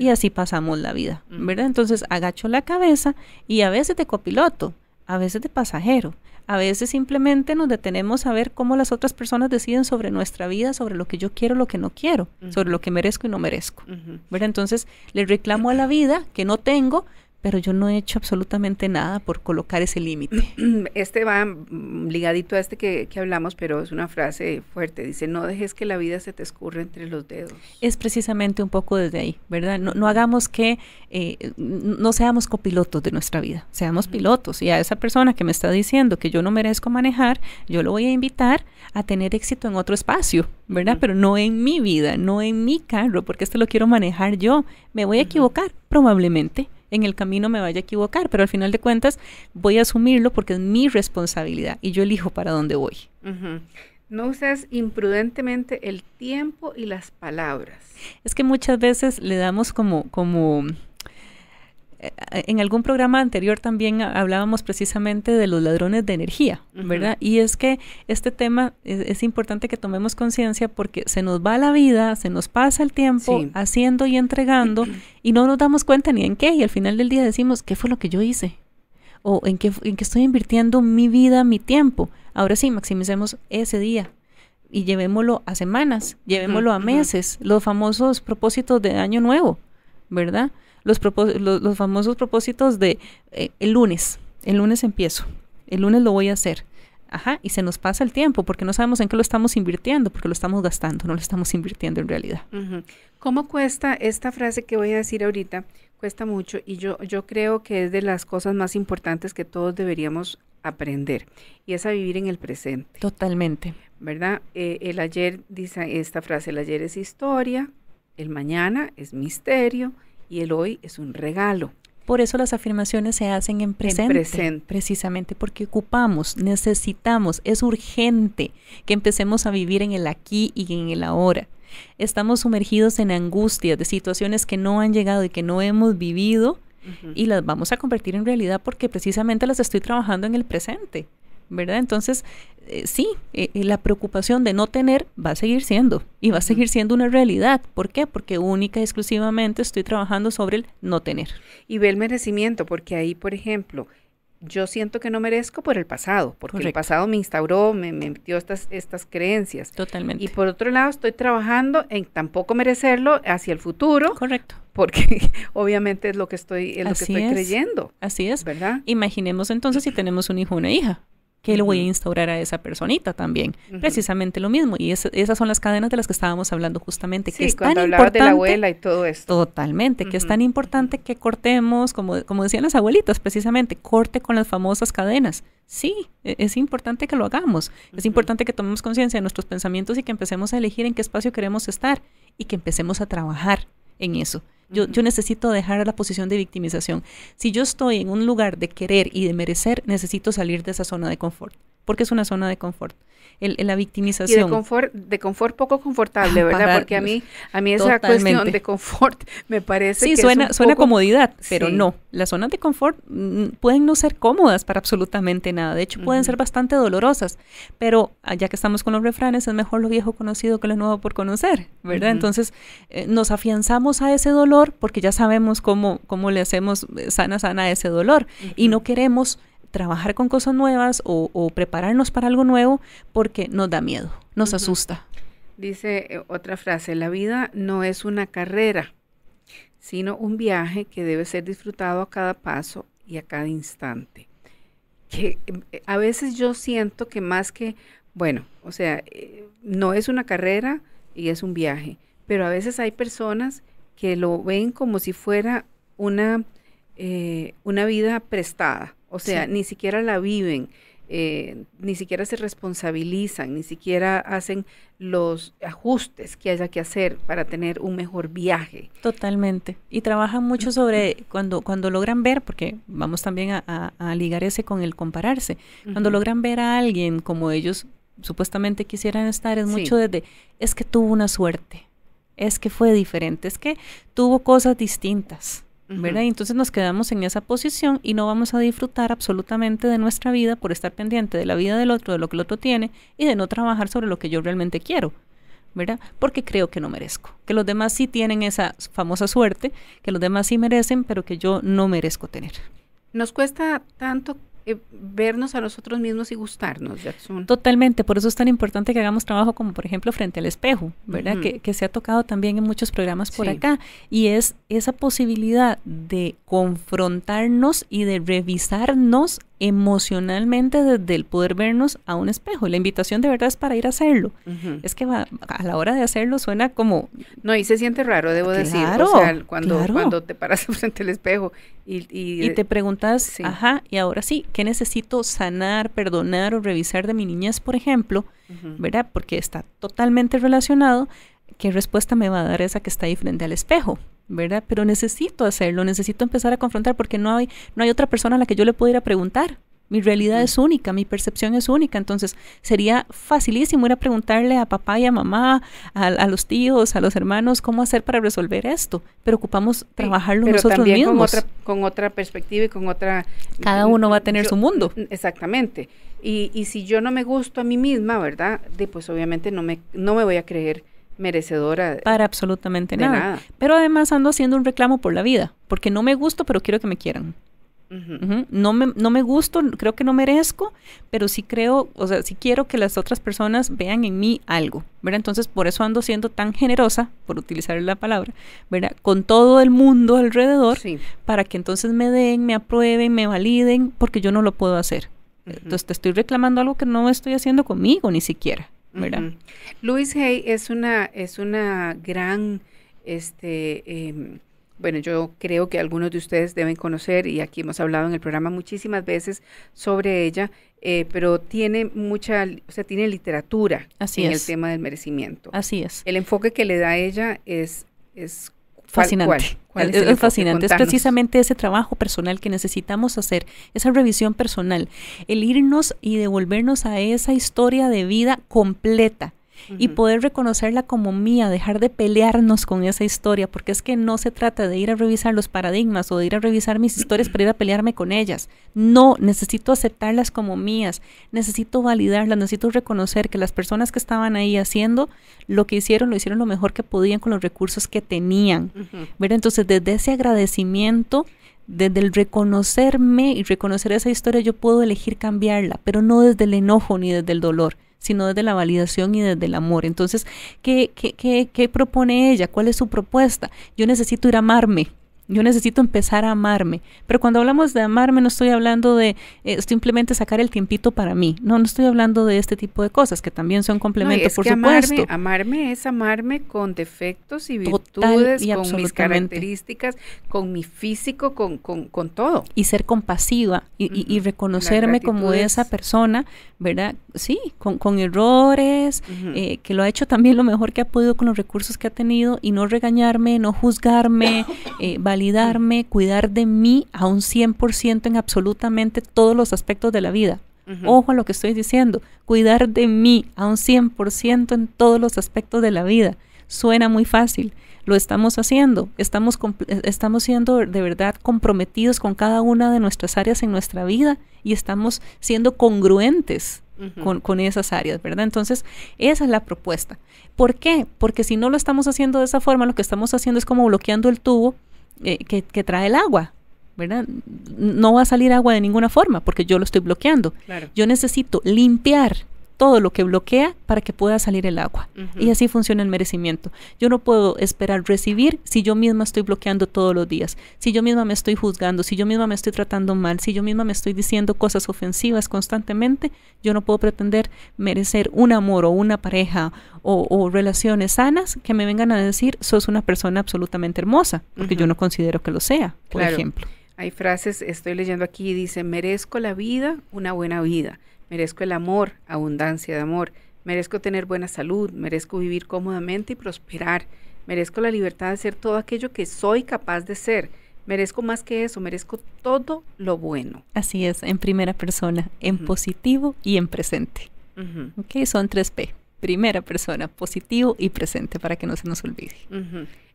A: Y así pasamos la vida. ¿verdad? Entonces agacho la cabeza y a veces de copiloto, a veces de pasajero, a veces simplemente nos detenemos a ver cómo las otras personas deciden sobre nuestra vida, sobre lo que yo quiero, lo que no quiero, sobre lo que merezco y no merezco. Entonces le reclamo a la vida que no tengo, pero yo no he hecho absolutamente nada por colocar ese límite.
B: (clears throat) Este va mm, ligadito a este que, hablamos, pero es una frase fuerte. Dice, no dejes que la vida se te escurra entre los
A: dedos. Es precisamente un poco desde ahí, ¿verdad? No, hagamos que, eh, no seamos copilotos de nuestra vida, seamos pilotos. Y a esa persona que me está diciendo que yo no merezco manejar, yo lo voy a invitar a tener éxito en otro espacio, ¿verdad? Pero no en mi vida, no en mi carro, porque esto lo quiero manejar yo. Me voy a equivocar, probablemente en el camino me vaya a equivocar, pero al final de cuentas voy a asumirlo porque es mi responsabilidad y yo elijo para dónde voy.
B: No uses imprudentemente el tiempo y las
A: palabras. Es que muchas veces le damos como, como eh, en algún programa anterior también hablábamos precisamente de los ladrones de energía, ¿verdad? Y es que este tema es, importante que tomemos conciencia porque se nos va la vida, se nos pasa el tiempo haciendo y entregando (clears throat) y no nos damos cuenta ni en qué y al final del día decimos, ¿qué fue lo que yo hice? ¿O en en qué estoy invirtiendo mi vida, mi tiempo? Ahora sí, maximicemos ese día, y llevémoslo a semanas, llevémoslo a meses, los famosos propósitos de año nuevo, ¿verdad? los, famosos propósitos de eh, el lunes, el lunes empiezo, el lunes lo voy a hacer. Ajá, y se nos pasa el tiempo porque no sabemos en qué lo estamos invirtiendo, porque lo estamos gastando, no lo estamos invirtiendo en realidad.
B: ¿Cómo cuesta esta frase que voy a decir ahorita? Cuesta mucho y yo, yo creo que es de las cosas más importantes que todos deberíamos aprender y es a vivir en el presente.
A: Totalmente.
B: ¿Verdad? Eh, el ayer, dice esta frase, el ayer es historia, el mañana es misterio, y el hoy es un regalo.
A: Por eso las afirmaciones se hacen en presente, Precisamente porque ocupamos, necesitamos, es urgente que empecemos a vivir en el aquí y en el ahora. Estamos sumergidos en angustias de situaciones que no han llegado y que no hemos vivido y las vamos a convertir en realidad porque precisamente las estoy trabajando en el presente. ¿verdad? Entonces, eh, sí, eh, eh, la preocupación de no tener va a seguir siendo y va a seguir siendo una realidad. ¿Por qué? Porque única y exclusivamente estoy trabajando sobre el no tener. Y ve el
B: merecimiento, porque ahí, por ejemplo, yo siento que no merezco por el pasado, porque el pasado me instauró, me, metió estas, estas creencias. Totalmente. Y por otro lado, estoy trabajando en tampoco merecerlo hacia el futuro. Correcto. Porque (laughs) obviamente es lo que estoy, lo que estoy creyendo.
A: Así es. ¿Verdad? Imaginemos entonces si tenemos un hijo o una hija que le voy a instaurar a esa personita también. Precisamente lo mismo. Y esas son las cadenas de las que estábamos hablando justamente. que es cuando de la abuela y todo esto. Totalmente, que es tan importante que cortemos, como, como decían las abuelitas, precisamente, corte con las famosas cadenas. Sí, e, es importante que lo hagamos. Es importante que tomemos conciencia de nuestros pensamientos y que empecemos a elegir en qué espacio queremos estar y que empecemos a trabajar en eso. Yo, necesito dejar la posición de victimización. Si yo estoy en un lugar de querer y de merecer, necesito salir de esa zona de confort porque es una zona de confort. la victimización. Y de
B: confort, de confort poco confortable, (laughs) ¿verdad? porque a mí, a mí esa cuestión de confort (laughs) me parece sí, suena, suena comodidad, pero no.
A: Las zonas de confort mm, pueden no ser cómodas para absolutamente nada. De hecho, pueden ser bastante dolorosas. Pero ah, ya que estamos con los refranes, es mejor lo viejo conocido que lo nuevo por conocer, ¿verdad? Entonces, eh, nos afianzamos a ese dolor porque ya sabemos cómo, cómo le hacemos eh, sana, sana a ese dolor. Y no queremos trabajar con cosas nuevas o, prepararnos para algo nuevo porque nos da miedo, nos asusta.
B: Dice eh, otra frase, la vida no es una carrera, sino un viaje que debe ser disfrutado a cada paso y a cada instante. Que eh, a veces yo siento que más que, bueno, o sea, eh, no es una carrera y es un viaje, pero a veces hay personas que lo ven como si fuera una, una vida prestada. O sea, ni siquiera la viven, eh, ni siquiera se responsabilizan, ni siquiera hacen los ajustes que haya que hacer para tener un mejor
A: viaje. Totalmente. Y trabajan mucho sobre cuando, cuando logran ver, porque vamos también a, ligar ese con el compararse, cuando logran ver a alguien como ellos supuestamente quisieran estar, es mucho desde, es que tuvo una suerte, es que fue diferente, es que tuvo cosas distintas ¿verdad? Y entonces nos quedamos en esa posición y no vamos a disfrutar absolutamente de nuestra vida por estar pendiente de la vida del otro, de lo que el otro tiene y de no trabajar sobre lo que yo realmente quiero, ¿verdad? Porque creo que no merezco, que los demás sí tienen esa famosa suerte, que los demás sí merecen, pero que yo no merezco tener. Nos cuesta tanto eh, vernos a nosotros mismos y gustarnos, Totalmente, por eso es tan importante que hagamos trabajo como por ejemplo frente al espejo, ¿verdad? que, se ha tocado también en muchos programas por acá. Y es esa posibilidad de confrontarnos y de revisarnos emocionalmente desde el poder vernos a un espejo. La invitación de verdad es para ir a hacerlo. Es que a, la hora de hacerlo suena como... No, y se siente raro, debo decir. cuando, cuando te paras (laughs) frente al espejo y... Y, te preguntas, ajá, y ahora sí, ¿qué necesito sanar, perdonar o revisar de mi niñez, por ejemplo? ¿Verdad? Porque está totalmente relacionado. ¿Qué respuesta me va a dar esa que está ahí frente al espejo? ¿verdad? Pero necesito hacerlo, necesito empezar a confrontar porque no hay, no hay otra persona a la que yo le pudiera preguntar. Mi realidad es única, mi percepción es única, entonces sería facilísimo ir a preguntarle a papá y a mamá, a, los tíos, a los hermanos, cómo hacer para resolver esto, pero ocupamos trabajarlo nosotros mismos. Con otra,
B: con otra perspectiva y con otra... Cada uno va a tener su mundo. Mm, exactamente. Y, y si yo no me gusto a mí misma, ¿verdad? pues obviamente no me, no me voy a creer merecedora
A: para absolutamente nada. Pero además ando haciendo un reclamo por la vida, porque no me gusto, pero quiero que me quieran. No, me, no me gusto, creo que no merezco, pero sí creo, o sea, sí quiero que las otras personas vean en mí algo, ¿verdad? Entonces, por eso ando siendo tan generosa, por utilizar la palabra, ¿verdad? Con todo el mundo alrededor, para que entonces me den, me aprueben, me validen, porque yo no lo puedo hacer. Entonces, te estoy reclamando algo que no estoy haciendo conmigo, ni siquiera.
B: Luis Hay es una, es una gran, este, em, bueno, yo creo que algunos de ustedes deben conocer, y aquí hemos hablado en el programa muchísimas veces sobre ella, eh, pero tiene mucha, o sea, tiene literatura en el tema del merecimiento. Así es. El enfoque que le da ella es, es fascinante. es fascinante. Es
A: precisamente ese trabajo personal que necesitamos hacer, esa revisión personal, el irnos y devolvernos a esa historia de vida completa y poder reconocerla como mía, dejar de pelearnos con esa historia, porque es que no se trata de ir a revisar los paradigmas o de ir a revisar mis historias para ir a pelearme con ellas. No, necesito aceptarlas como mías, necesito validarlas, necesito reconocer que las personas que estaban ahí haciendo lo que hicieron, lo hicieron lo mejor que podían con los recursos que tenían. Entonces, desde ese agradecimiento, desde el reconocerme y reconocer esa historia, yo puedo elegir cambiarla, pero no desde el enojo ni desde el dolor, sino desde la validación y desde el amor. Entonces, ¿qué, qué, qué, qué propone ella? ¿Cuál es su propuesta? Yo necesito ir a amarme yo necesito empezar a amarme. Pero cuando hablamos de amarme no estoy hablando de eh, simplemente sacar el tiempito para mí. No, no estoy hablando de este tipo de cosas que también son complementos, por supuesto.
B: Amarme, es amarme con defectos y virtudes, y con mis características, con mi físico, con, con, todo.
A: Y ser compasiva y, y, reconocerme como esa persona, ¿verdad? Sí, con, con errores, eh, que lo ha hecho también lo mejor que ha podido con los recursos que ha tenido y no regañarme, no juzgarme, (laughs) eh, validarme, cuidar de mí a un 100% en absolutamente todos los aspectos de la vida. Ojo a lo que estoy diciendo, cuidar de mí a un 100% en todos los aspectos de la vida. Suena muy fácil, lo estamos haciendo, estamos, eh, estamos siendo de verdad comprometidos con cada una de nuestras áreas en nuestra vida y estamos siendo congruentes con, con, esas áreas, ¿verdad? Entonces, esa es la propuesta. ¿Por qué? Porque si no lo estamos haciendo de esa forma, lo que estamos haciendo es como bloqueando el tubo eh, que, trae el agua, ¿verdad? No va a salir agua de ninguna forma porque yo lo estoy bloqueando. Yo necesito limpiar todo lo que bloquea para que pueda salir el agua. Y así funciona el merecimiento. Yo no puedo esperar recibir si yo misma estoy bloqueando todos los días, si yo misma me estoy juzgando, si yo misma me estoy tratando mal, si yo misma me estoy diciendo cosas ofensivas constantemente, yo no puedo pretender merecer un amor o una pareja o, relaciones sanas que me vengan a decir, sos una persona absolutamente hermosa, porque yo no considero que lo sea, por ejemplo.
B: Hay frases, estoy leyendo aquí, dice, merezco la vida, una buena vida merezco el amor, abundancia de amor, merezco tener buena salud, merezco vivir cómodamente y prosperar, merezco la libertad de ser todo aquello que soy capaz de ser, merezco más que eso, merezco
A: todo lo bueno. Así es, en primera persona, en positivo y en presente. son tres P. Primera persona, positivo y presente, para que no se nos olvide.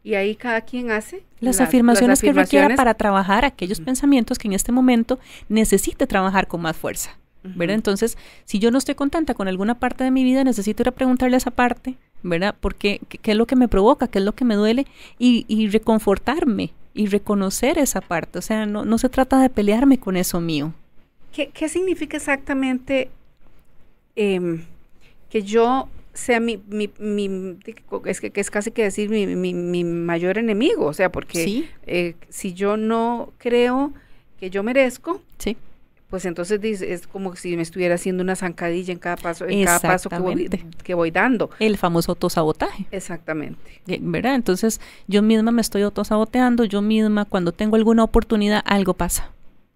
B: Y ahí cada quien hace las afirmaciones, que requiera para
A: trabajar aquellos pensamientos que en este momento necesite trabajar con más fuerza. Entonces, si yo no estoy contenta con alguna parte de mi vida, necesito ir a preguntarle a esa parte, ¿verdad? Porque qué es lo que me provoca, qué es lo que me duele y, reconfortarme y reconocer esa parte. O sea, no, no, se trata de pelearme con eso mío.
B: ¿Qué, significa exactamente em, que yo sea mi, mi, es que, es casi que decir mi, mayor enemigo? O sea, porque eh, si yo no creo que yo merezco, sí pues entonces dice, es como si me estuviera haciendo una zancadilla en cada paso, en cada paso
A: que voy, dando. El famoso autosabotaje. Exactamente. ¿Verdad? Entonces yo misma me estoy autosaboteando, yo misma cuando tengo alguna oportunidad algo pasa.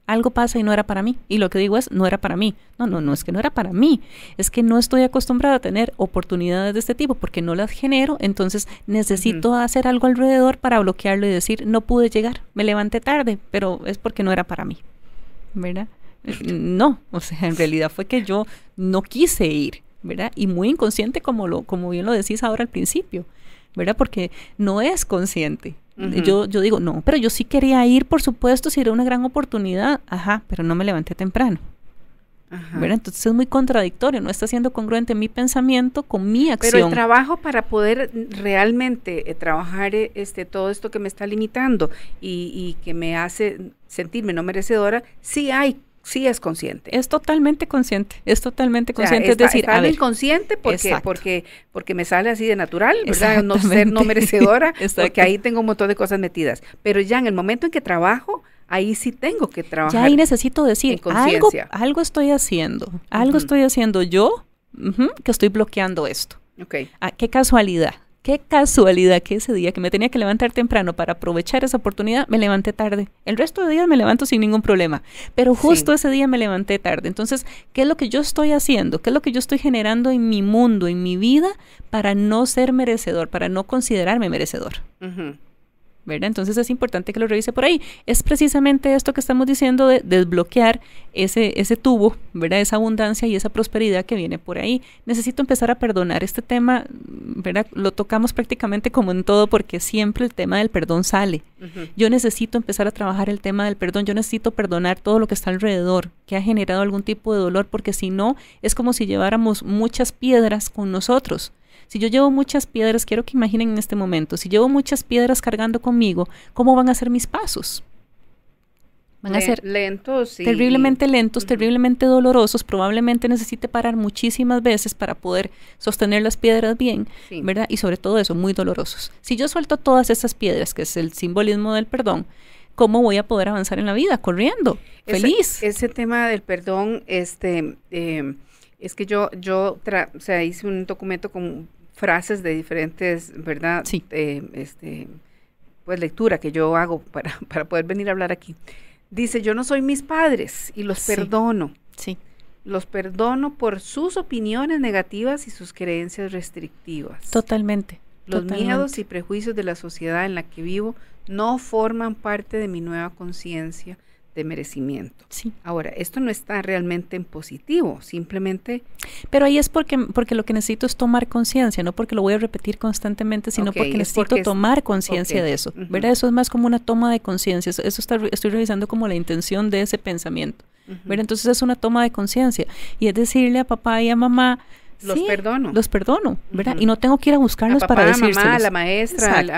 A: Algo pasa y no era para mí. Y lo que digo es, no era para mí. No, no, no es que no era para mí. Es que no estoy acostumbrada a tener oportunidades de este tipo porque no las genero. Entonces necesito hacer algo alrededor para bloquearlo y decir, no pude llegar, me levanté tarde, pero es porque no era para mí. ¿Verdad? no, o sea, en realidad fue que yo no quise ir, ¿verdad? Y muy inconsciente, como, lo, como bien lo decís ahora al principio, ¿verdad? Porque no es consciente. yo, yo digo, no, pero yo sí quería ir, por supuesto, si era una gran oportunidad, ajá, pero no me levanté temprano. Ajá. Entonces es muy contradictorio, no está siendo congruente mi pensamiento con mi acción. Pero el
B: trabajo para poder realmente eh, trabajar eh, este, todo esto que me está limitando y, y que me hace sentirme no merecedora, sí hay sí es consciente. Es totalmente
A: consciente, es totalmente consciente. es decir, a ver,
B: inconsciente porque, porque, porque me sale así de natural, ¿verdad? No ser no (laughs) merecedora, porque ahí tengo un montón de cosas metidas. Pero ya en el momento en que trabajo, ahí sí tengo que
A: trabajar. Ya ahí necesito decir, algo, algo estoy haciendo, algo estoy haciendo yo que estoy bloqueando esto. Okay. Ah, qué casualidad Qué casualidad que ese día que me tenía que levantar temprano para aprovechar esa oportunidad, me levanté tarde. El resto de días me levanto sin ningún problema, pero justo ese día me levanté tarde. Entonces, ¿qué es lo que yo estoy haciendo? ¿Qué es lo que yo estoy generando en mi mundo, en mi vida, para no ser merecedor, para no considerarme merecedor? ¿verdad? Entonces es importante que lo revise por ahí. Es precisamente esto que estamos diciendo de desbloquear ese, ese tubo, ¿verdad? Esa abundancia y esa prosperidad que viene por ahí. Necesito empezar a perdonar este tema, ¿verdad? Lo tocamos prácticamente como en todo porque siempre el tema del perdón sale. Yo necesito empezar a trabajar el tema del perdón, yo necesito perdonar todo lo que está alrededor, que ha generado algún tipo de dolor, porque si no, es como si lleváramos muchas piedras con nosotros. Si yo llevo muchas piedras, quiero que imaginen en este momento, si llevo muchas piedras cargando conmigo, ¿cómo van a ser mis pasos? Van a ser
B: lentos. sí. Terriblemente
A: lentos, terriblemente dolorosos. Probablemente necesite parar muchísimas veces para poder sostener las piedras bien, ¿verdad? Y sobre todo eso, muy dolorosos. Si yo suelto todas esas piedras, que es el simbolismo del perdón, ¿cómo voy a poder avanzar en la vida? Corriendo, feliz.
B: Ese tema del perdón, este... Eh, es que yo, yo o sea, hice un documento con frases de diferentes, ¿verdad? Eh, este, pues lectura que yo hago para, (laughs) para, poder venir a hablar aquí. Dice, yo no soy mis padres y los perdono. Sí. Los perdono por sus opiniones negativas y sus creencias restrictivas.
A: Totalmente. Los miedos
B: y prejuicios de la sociedad en la que vivo no forman parte de mi nueva conciencia de merecimiento. Sí. Ahora, esto no está realmente en positivo, simplemente...
A: Pero ahí es porque, porque lo que necesito es tomar conciencia, no porque lo voy a repetir constantemente, sino porque necesito tomar conciencia de eso. ¿verdad? Eso es más como una toma de conciencia. Eso está, estoy revisando como la intención de ese pensamiento. Entonces es una toma de conciencia. Y es decirle a papá y a mamá, los perdono. Los perdono, ¿verdad? Y no tengo que ir a buscarlos para A mamá, la maestra, al,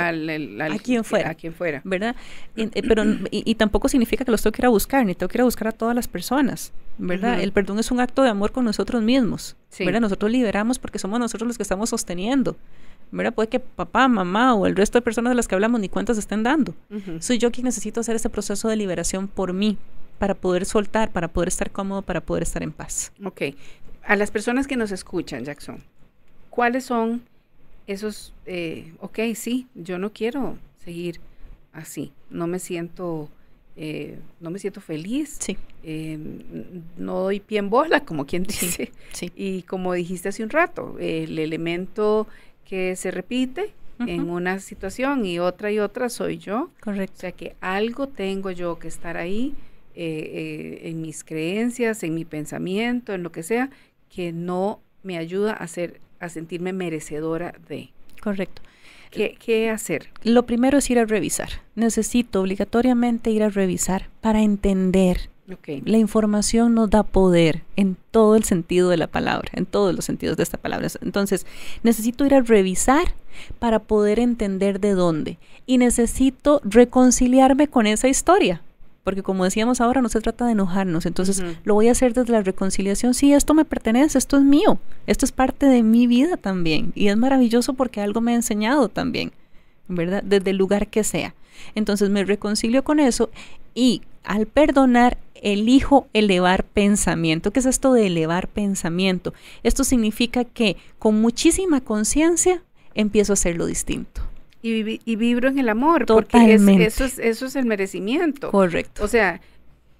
A: a quien fuera. A quien fuera. ¿Verdad? Y, eh, pero, (clears throat) y, tampoco significa que los tengo que ir a buscar, ni tengo que ir a buscar a todas las personas, ¿verdad? El perdón es un acto de amor con nosotros mismos, ¿verdad? Nosotros liberamos porque somos nosotros los que estamos sosteniendo. ¿verdad? Puede que papá, mamá o el resto de personas de las que hablamos ni cuentas estén dando. Soy yo quien necesito hacer este proceso de liberación por mí, para poder soltar, para poder estar cómodo, para poder estar en paz. Ok, a las personas que nos
B: escuchan, Jackson, ¿cuáles son esos, eh, ok, sí, yo no quiero seguir así, no me siento... Eh, no me siento feliz, em, no doy pie en bola, como quien dice. Y como dijiste hace un rato, el elemento que se repite en una situación y otra y otra soy yo. Correcto. O sea que algo tengo yo que estar ahí eh, en mis creencias, en mi pensamiento, en lo que sea, que no me ayuda a, ser, a sentirme merecedora de. Correcto. ¿Qué, hacer?
A: Lo primero es ir a revisar. Necesito obligatoriamente ir a revisar para entender. La información nos da poder en todo el sentido de la palabra, en todos los sentidos de esta palabra. Entonces, necesito ir a revisar para poder entender de dónde. Y necesito reconciliarme con esa historia porque como decíamos ahora, no se trata de enojarnos, entonces lo voy a hacer desde la reconciliación, sí, esto me pertenece, esto es mío, esto es parte de mi vida también, y es maravilloso porque algo me ha enseñado también, ¿verdad? Desde el lugar que sea. Entonces me reconcilio con eso y al perdonar elijo elevar pensamiento. ¿Qué es esto de elevar pensamiento? Esto significa que con muchísima conciencia empiezo a hacerlo distinto
B: y, vibro en el amor, porque eso, es, el merecimiento. Correcto. O sea,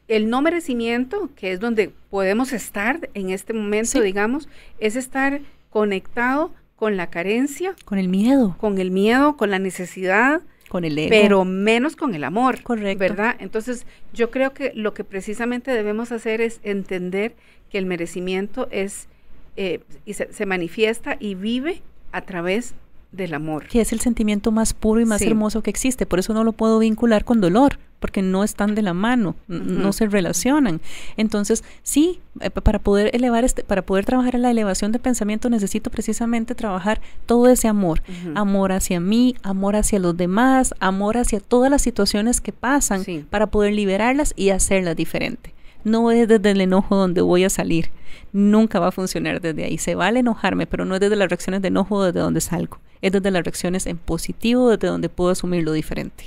B: el no merecimiento, que es donde podemos estar en este momento, digamos, es estar conectado con la carencia,
A: con el miedo,
B: con el miedo, con la necesidad, con el ego, pero menos con el amor, correcto, ¿verdad? Entonces, yo creo que lo que precisamente debemos hacer es entender que el merecimiento es eh, y se, manifiesta y vive a través de del amor.
A: Que es el sentimiento más puro y más hermoso que existe. Por eso no lo puedo vincular con dolor, porque no están de la mano, no se relacionan. Entonces, sí, eh, para poder elevar este, para poder trabajar en la elevación de pensamiento, necesito precisamente trabajar todo ese amor. Amor hacia mí, amor hacia los demás, amor hacia todas las situaciones que pasan para poder liberarlas y hacerlas diferente no es desde el enojo donde voy a salir. Nunca va a funcionar desde ahí. Se vale enojarme, pero no es desde las reacciones de enojo desde donde salgo. Es desde las reacciones en positivo desde donde puedo asumir lo diferente.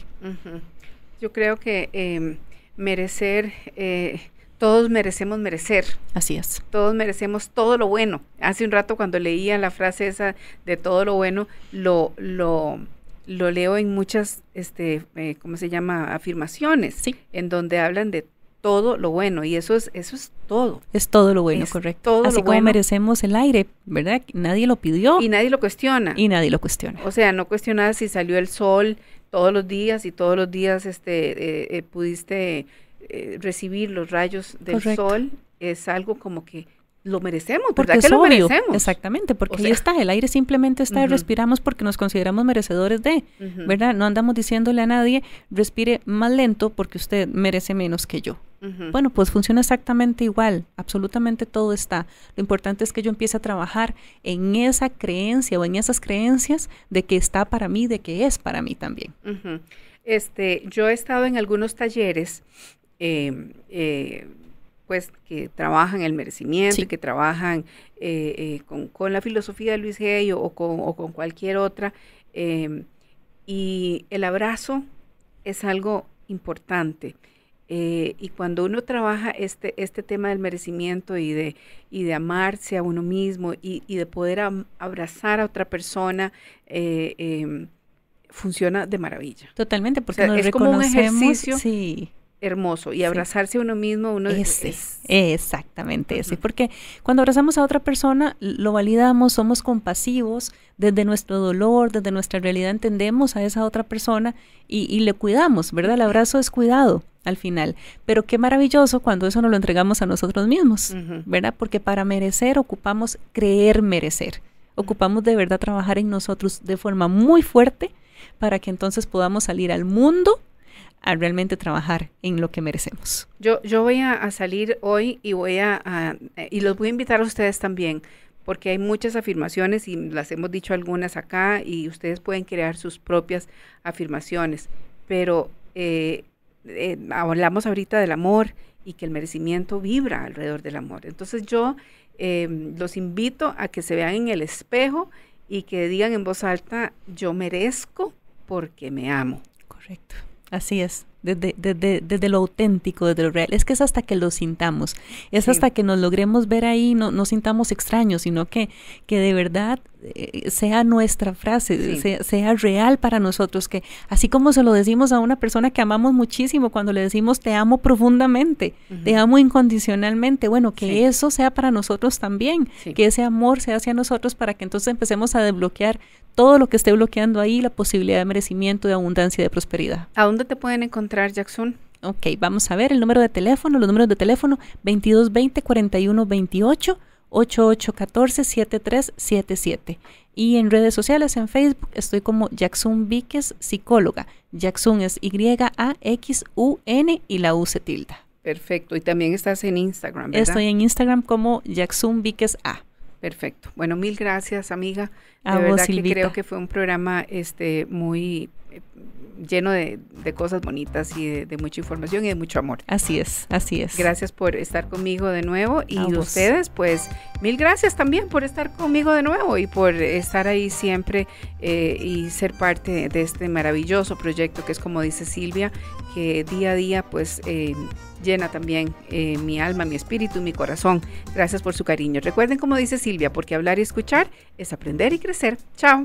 B: Yo creo que em, merecer, eh, todos merecemos merecer. Así es. Todos merecemos todo lo bueno. Hace un rato cuando leía la frase esa de todo lo bueno, lo... lo lo leo en muchas, este, eh, ¿cómo se llama? Afirmaciones, sí. en donde hablan de todo lo bueno y eso es eso es todo.
A: Es todo lo bueno, correcto. Así como merecemos el aire, ¿verdad? Nadie lo pidió y nadie lo cuestiona. Y nadie lo cuestiona.
B: O sea, no cuestionas si salió el sol todos los días y todos los días este eh, eh, pudiste eh, recibir los rayos del sol es algo como que lo merecemos, porque lo merecemos?
A: Exactamente, porque ahí está, el aire simplemente está y respiramos porque nos consideramos merecedores de, ¿verdad? No andamos diciéndole a nadie, respire más lento porque usted merece menos que yo. Bueno, pues funciona exactamente igual, absolutamente todo está. Lo importante es que yo empiece a trabajar en esa creencia o en esas creencias de que está para mí, de que es para mí también.
B: Este, yo he estado en algunos talleres em, eh, pues, que trabajan el merecimiento, que trabajan eh, eh, con, la filosofía de Luis Gay o, con, cualquier otra. Em, y el abrazo es algo importante. Eh, y cuando uno trabaja este, este tema del merecimiento y de, de amarse a uno mismo y, de poder abrazar a otra persona, em, funciona de maravilla.
A: Totalmente, porque es reconocemos, como un ejercicio sí
B: hermoso y abrazarse a uno mismo, uno e, ese, es,
A: exactamente eso porque cuando abrazamos a otra persona lo validamos, somos compasivos, desde nuestro dolor, desde nuestra realidad entendemos a esa otra persona y, y le cuidamos, ¿verdad? El abrazo es cuidado al final, pero qué maravilloso cuando eso nos lo entregamos a nosotros mismos, ¿verdad? Porque para merecer ocupamos creer merecer, ocupamos de verdad trabajar en nosotros de forma muy fuerte para que entonces podamos salir al mundo a realmente trabajar en lo que merecemos.
B: Yo, yo voy a, salir hoy y voy a, y los voy a invitar a ustedes también, porque hay muchas afirmaciones y las hemos dicho algunas acá y ustedes pueden crear sus propias afirmaciones, pero eh, eh, hablamos ahorita del amor y que el merecimiento vibra alrededor del amor. Entonces yo em, los invito a que se vean en el espejo y que digan en voz alta, yo merezco porque
A: me amo. Correcto. Así es, desde, desde, desde, lo auténtico, desde lo real. Es que es hasta que lo sintamos, es hasta que nos logremos ver ahí, no, no sintamos extraños, sino que, que de verdad eh, sea nuestra frase, sea, real para nosotros, que así como se lo decimos a una persona que amamos muchísimo, cuando le decimos te amo profundamente, te amo incondicionalmente, bueno, que eso sea para nosotros también, que ese amor sea hacia nosotros para que entonces empecemos a desbloquear todo lo que esté bloqueando ahí, la posibilidad de merecimiento, de abundancia y de prosperidad.
B: ¿A dónde te pueden encontrar, Jackson?
A: Ok, vamos a ver el número de teléfono, los números de teléfono 2220-4128. 8814-7377. Y en redes sociales, en Facebook, estoy como Jackson Víquez, psicóloga. Jackson es Y-A-X-U-N y la U se tilda. Perfecto. Y también estás en Instagram, Estoy en Instagram como Jackson Víquez A. Perfecto.
B: Bueno, mil gracias, amiga. De A verdad que creo que fue un programa este muy eh, lleno de, cosas bonitas y de, mucha información y de mucho amor. Así es, así es. Gracias por estar conmigo de nuevo y ustedes, pues mil gracias también por estar conmigo de nuevo y por estar ahí siempre eh, y ser parte de este maravilloso proyecto que es como dice Silvia, que día a día pues... Eh, llena también eh, mi alma, mi espíritu, mi corazón. Gracias por su cariño. Recuerden como dice Silvia, porque hablar y escuchar es aprender y crecer. Chao.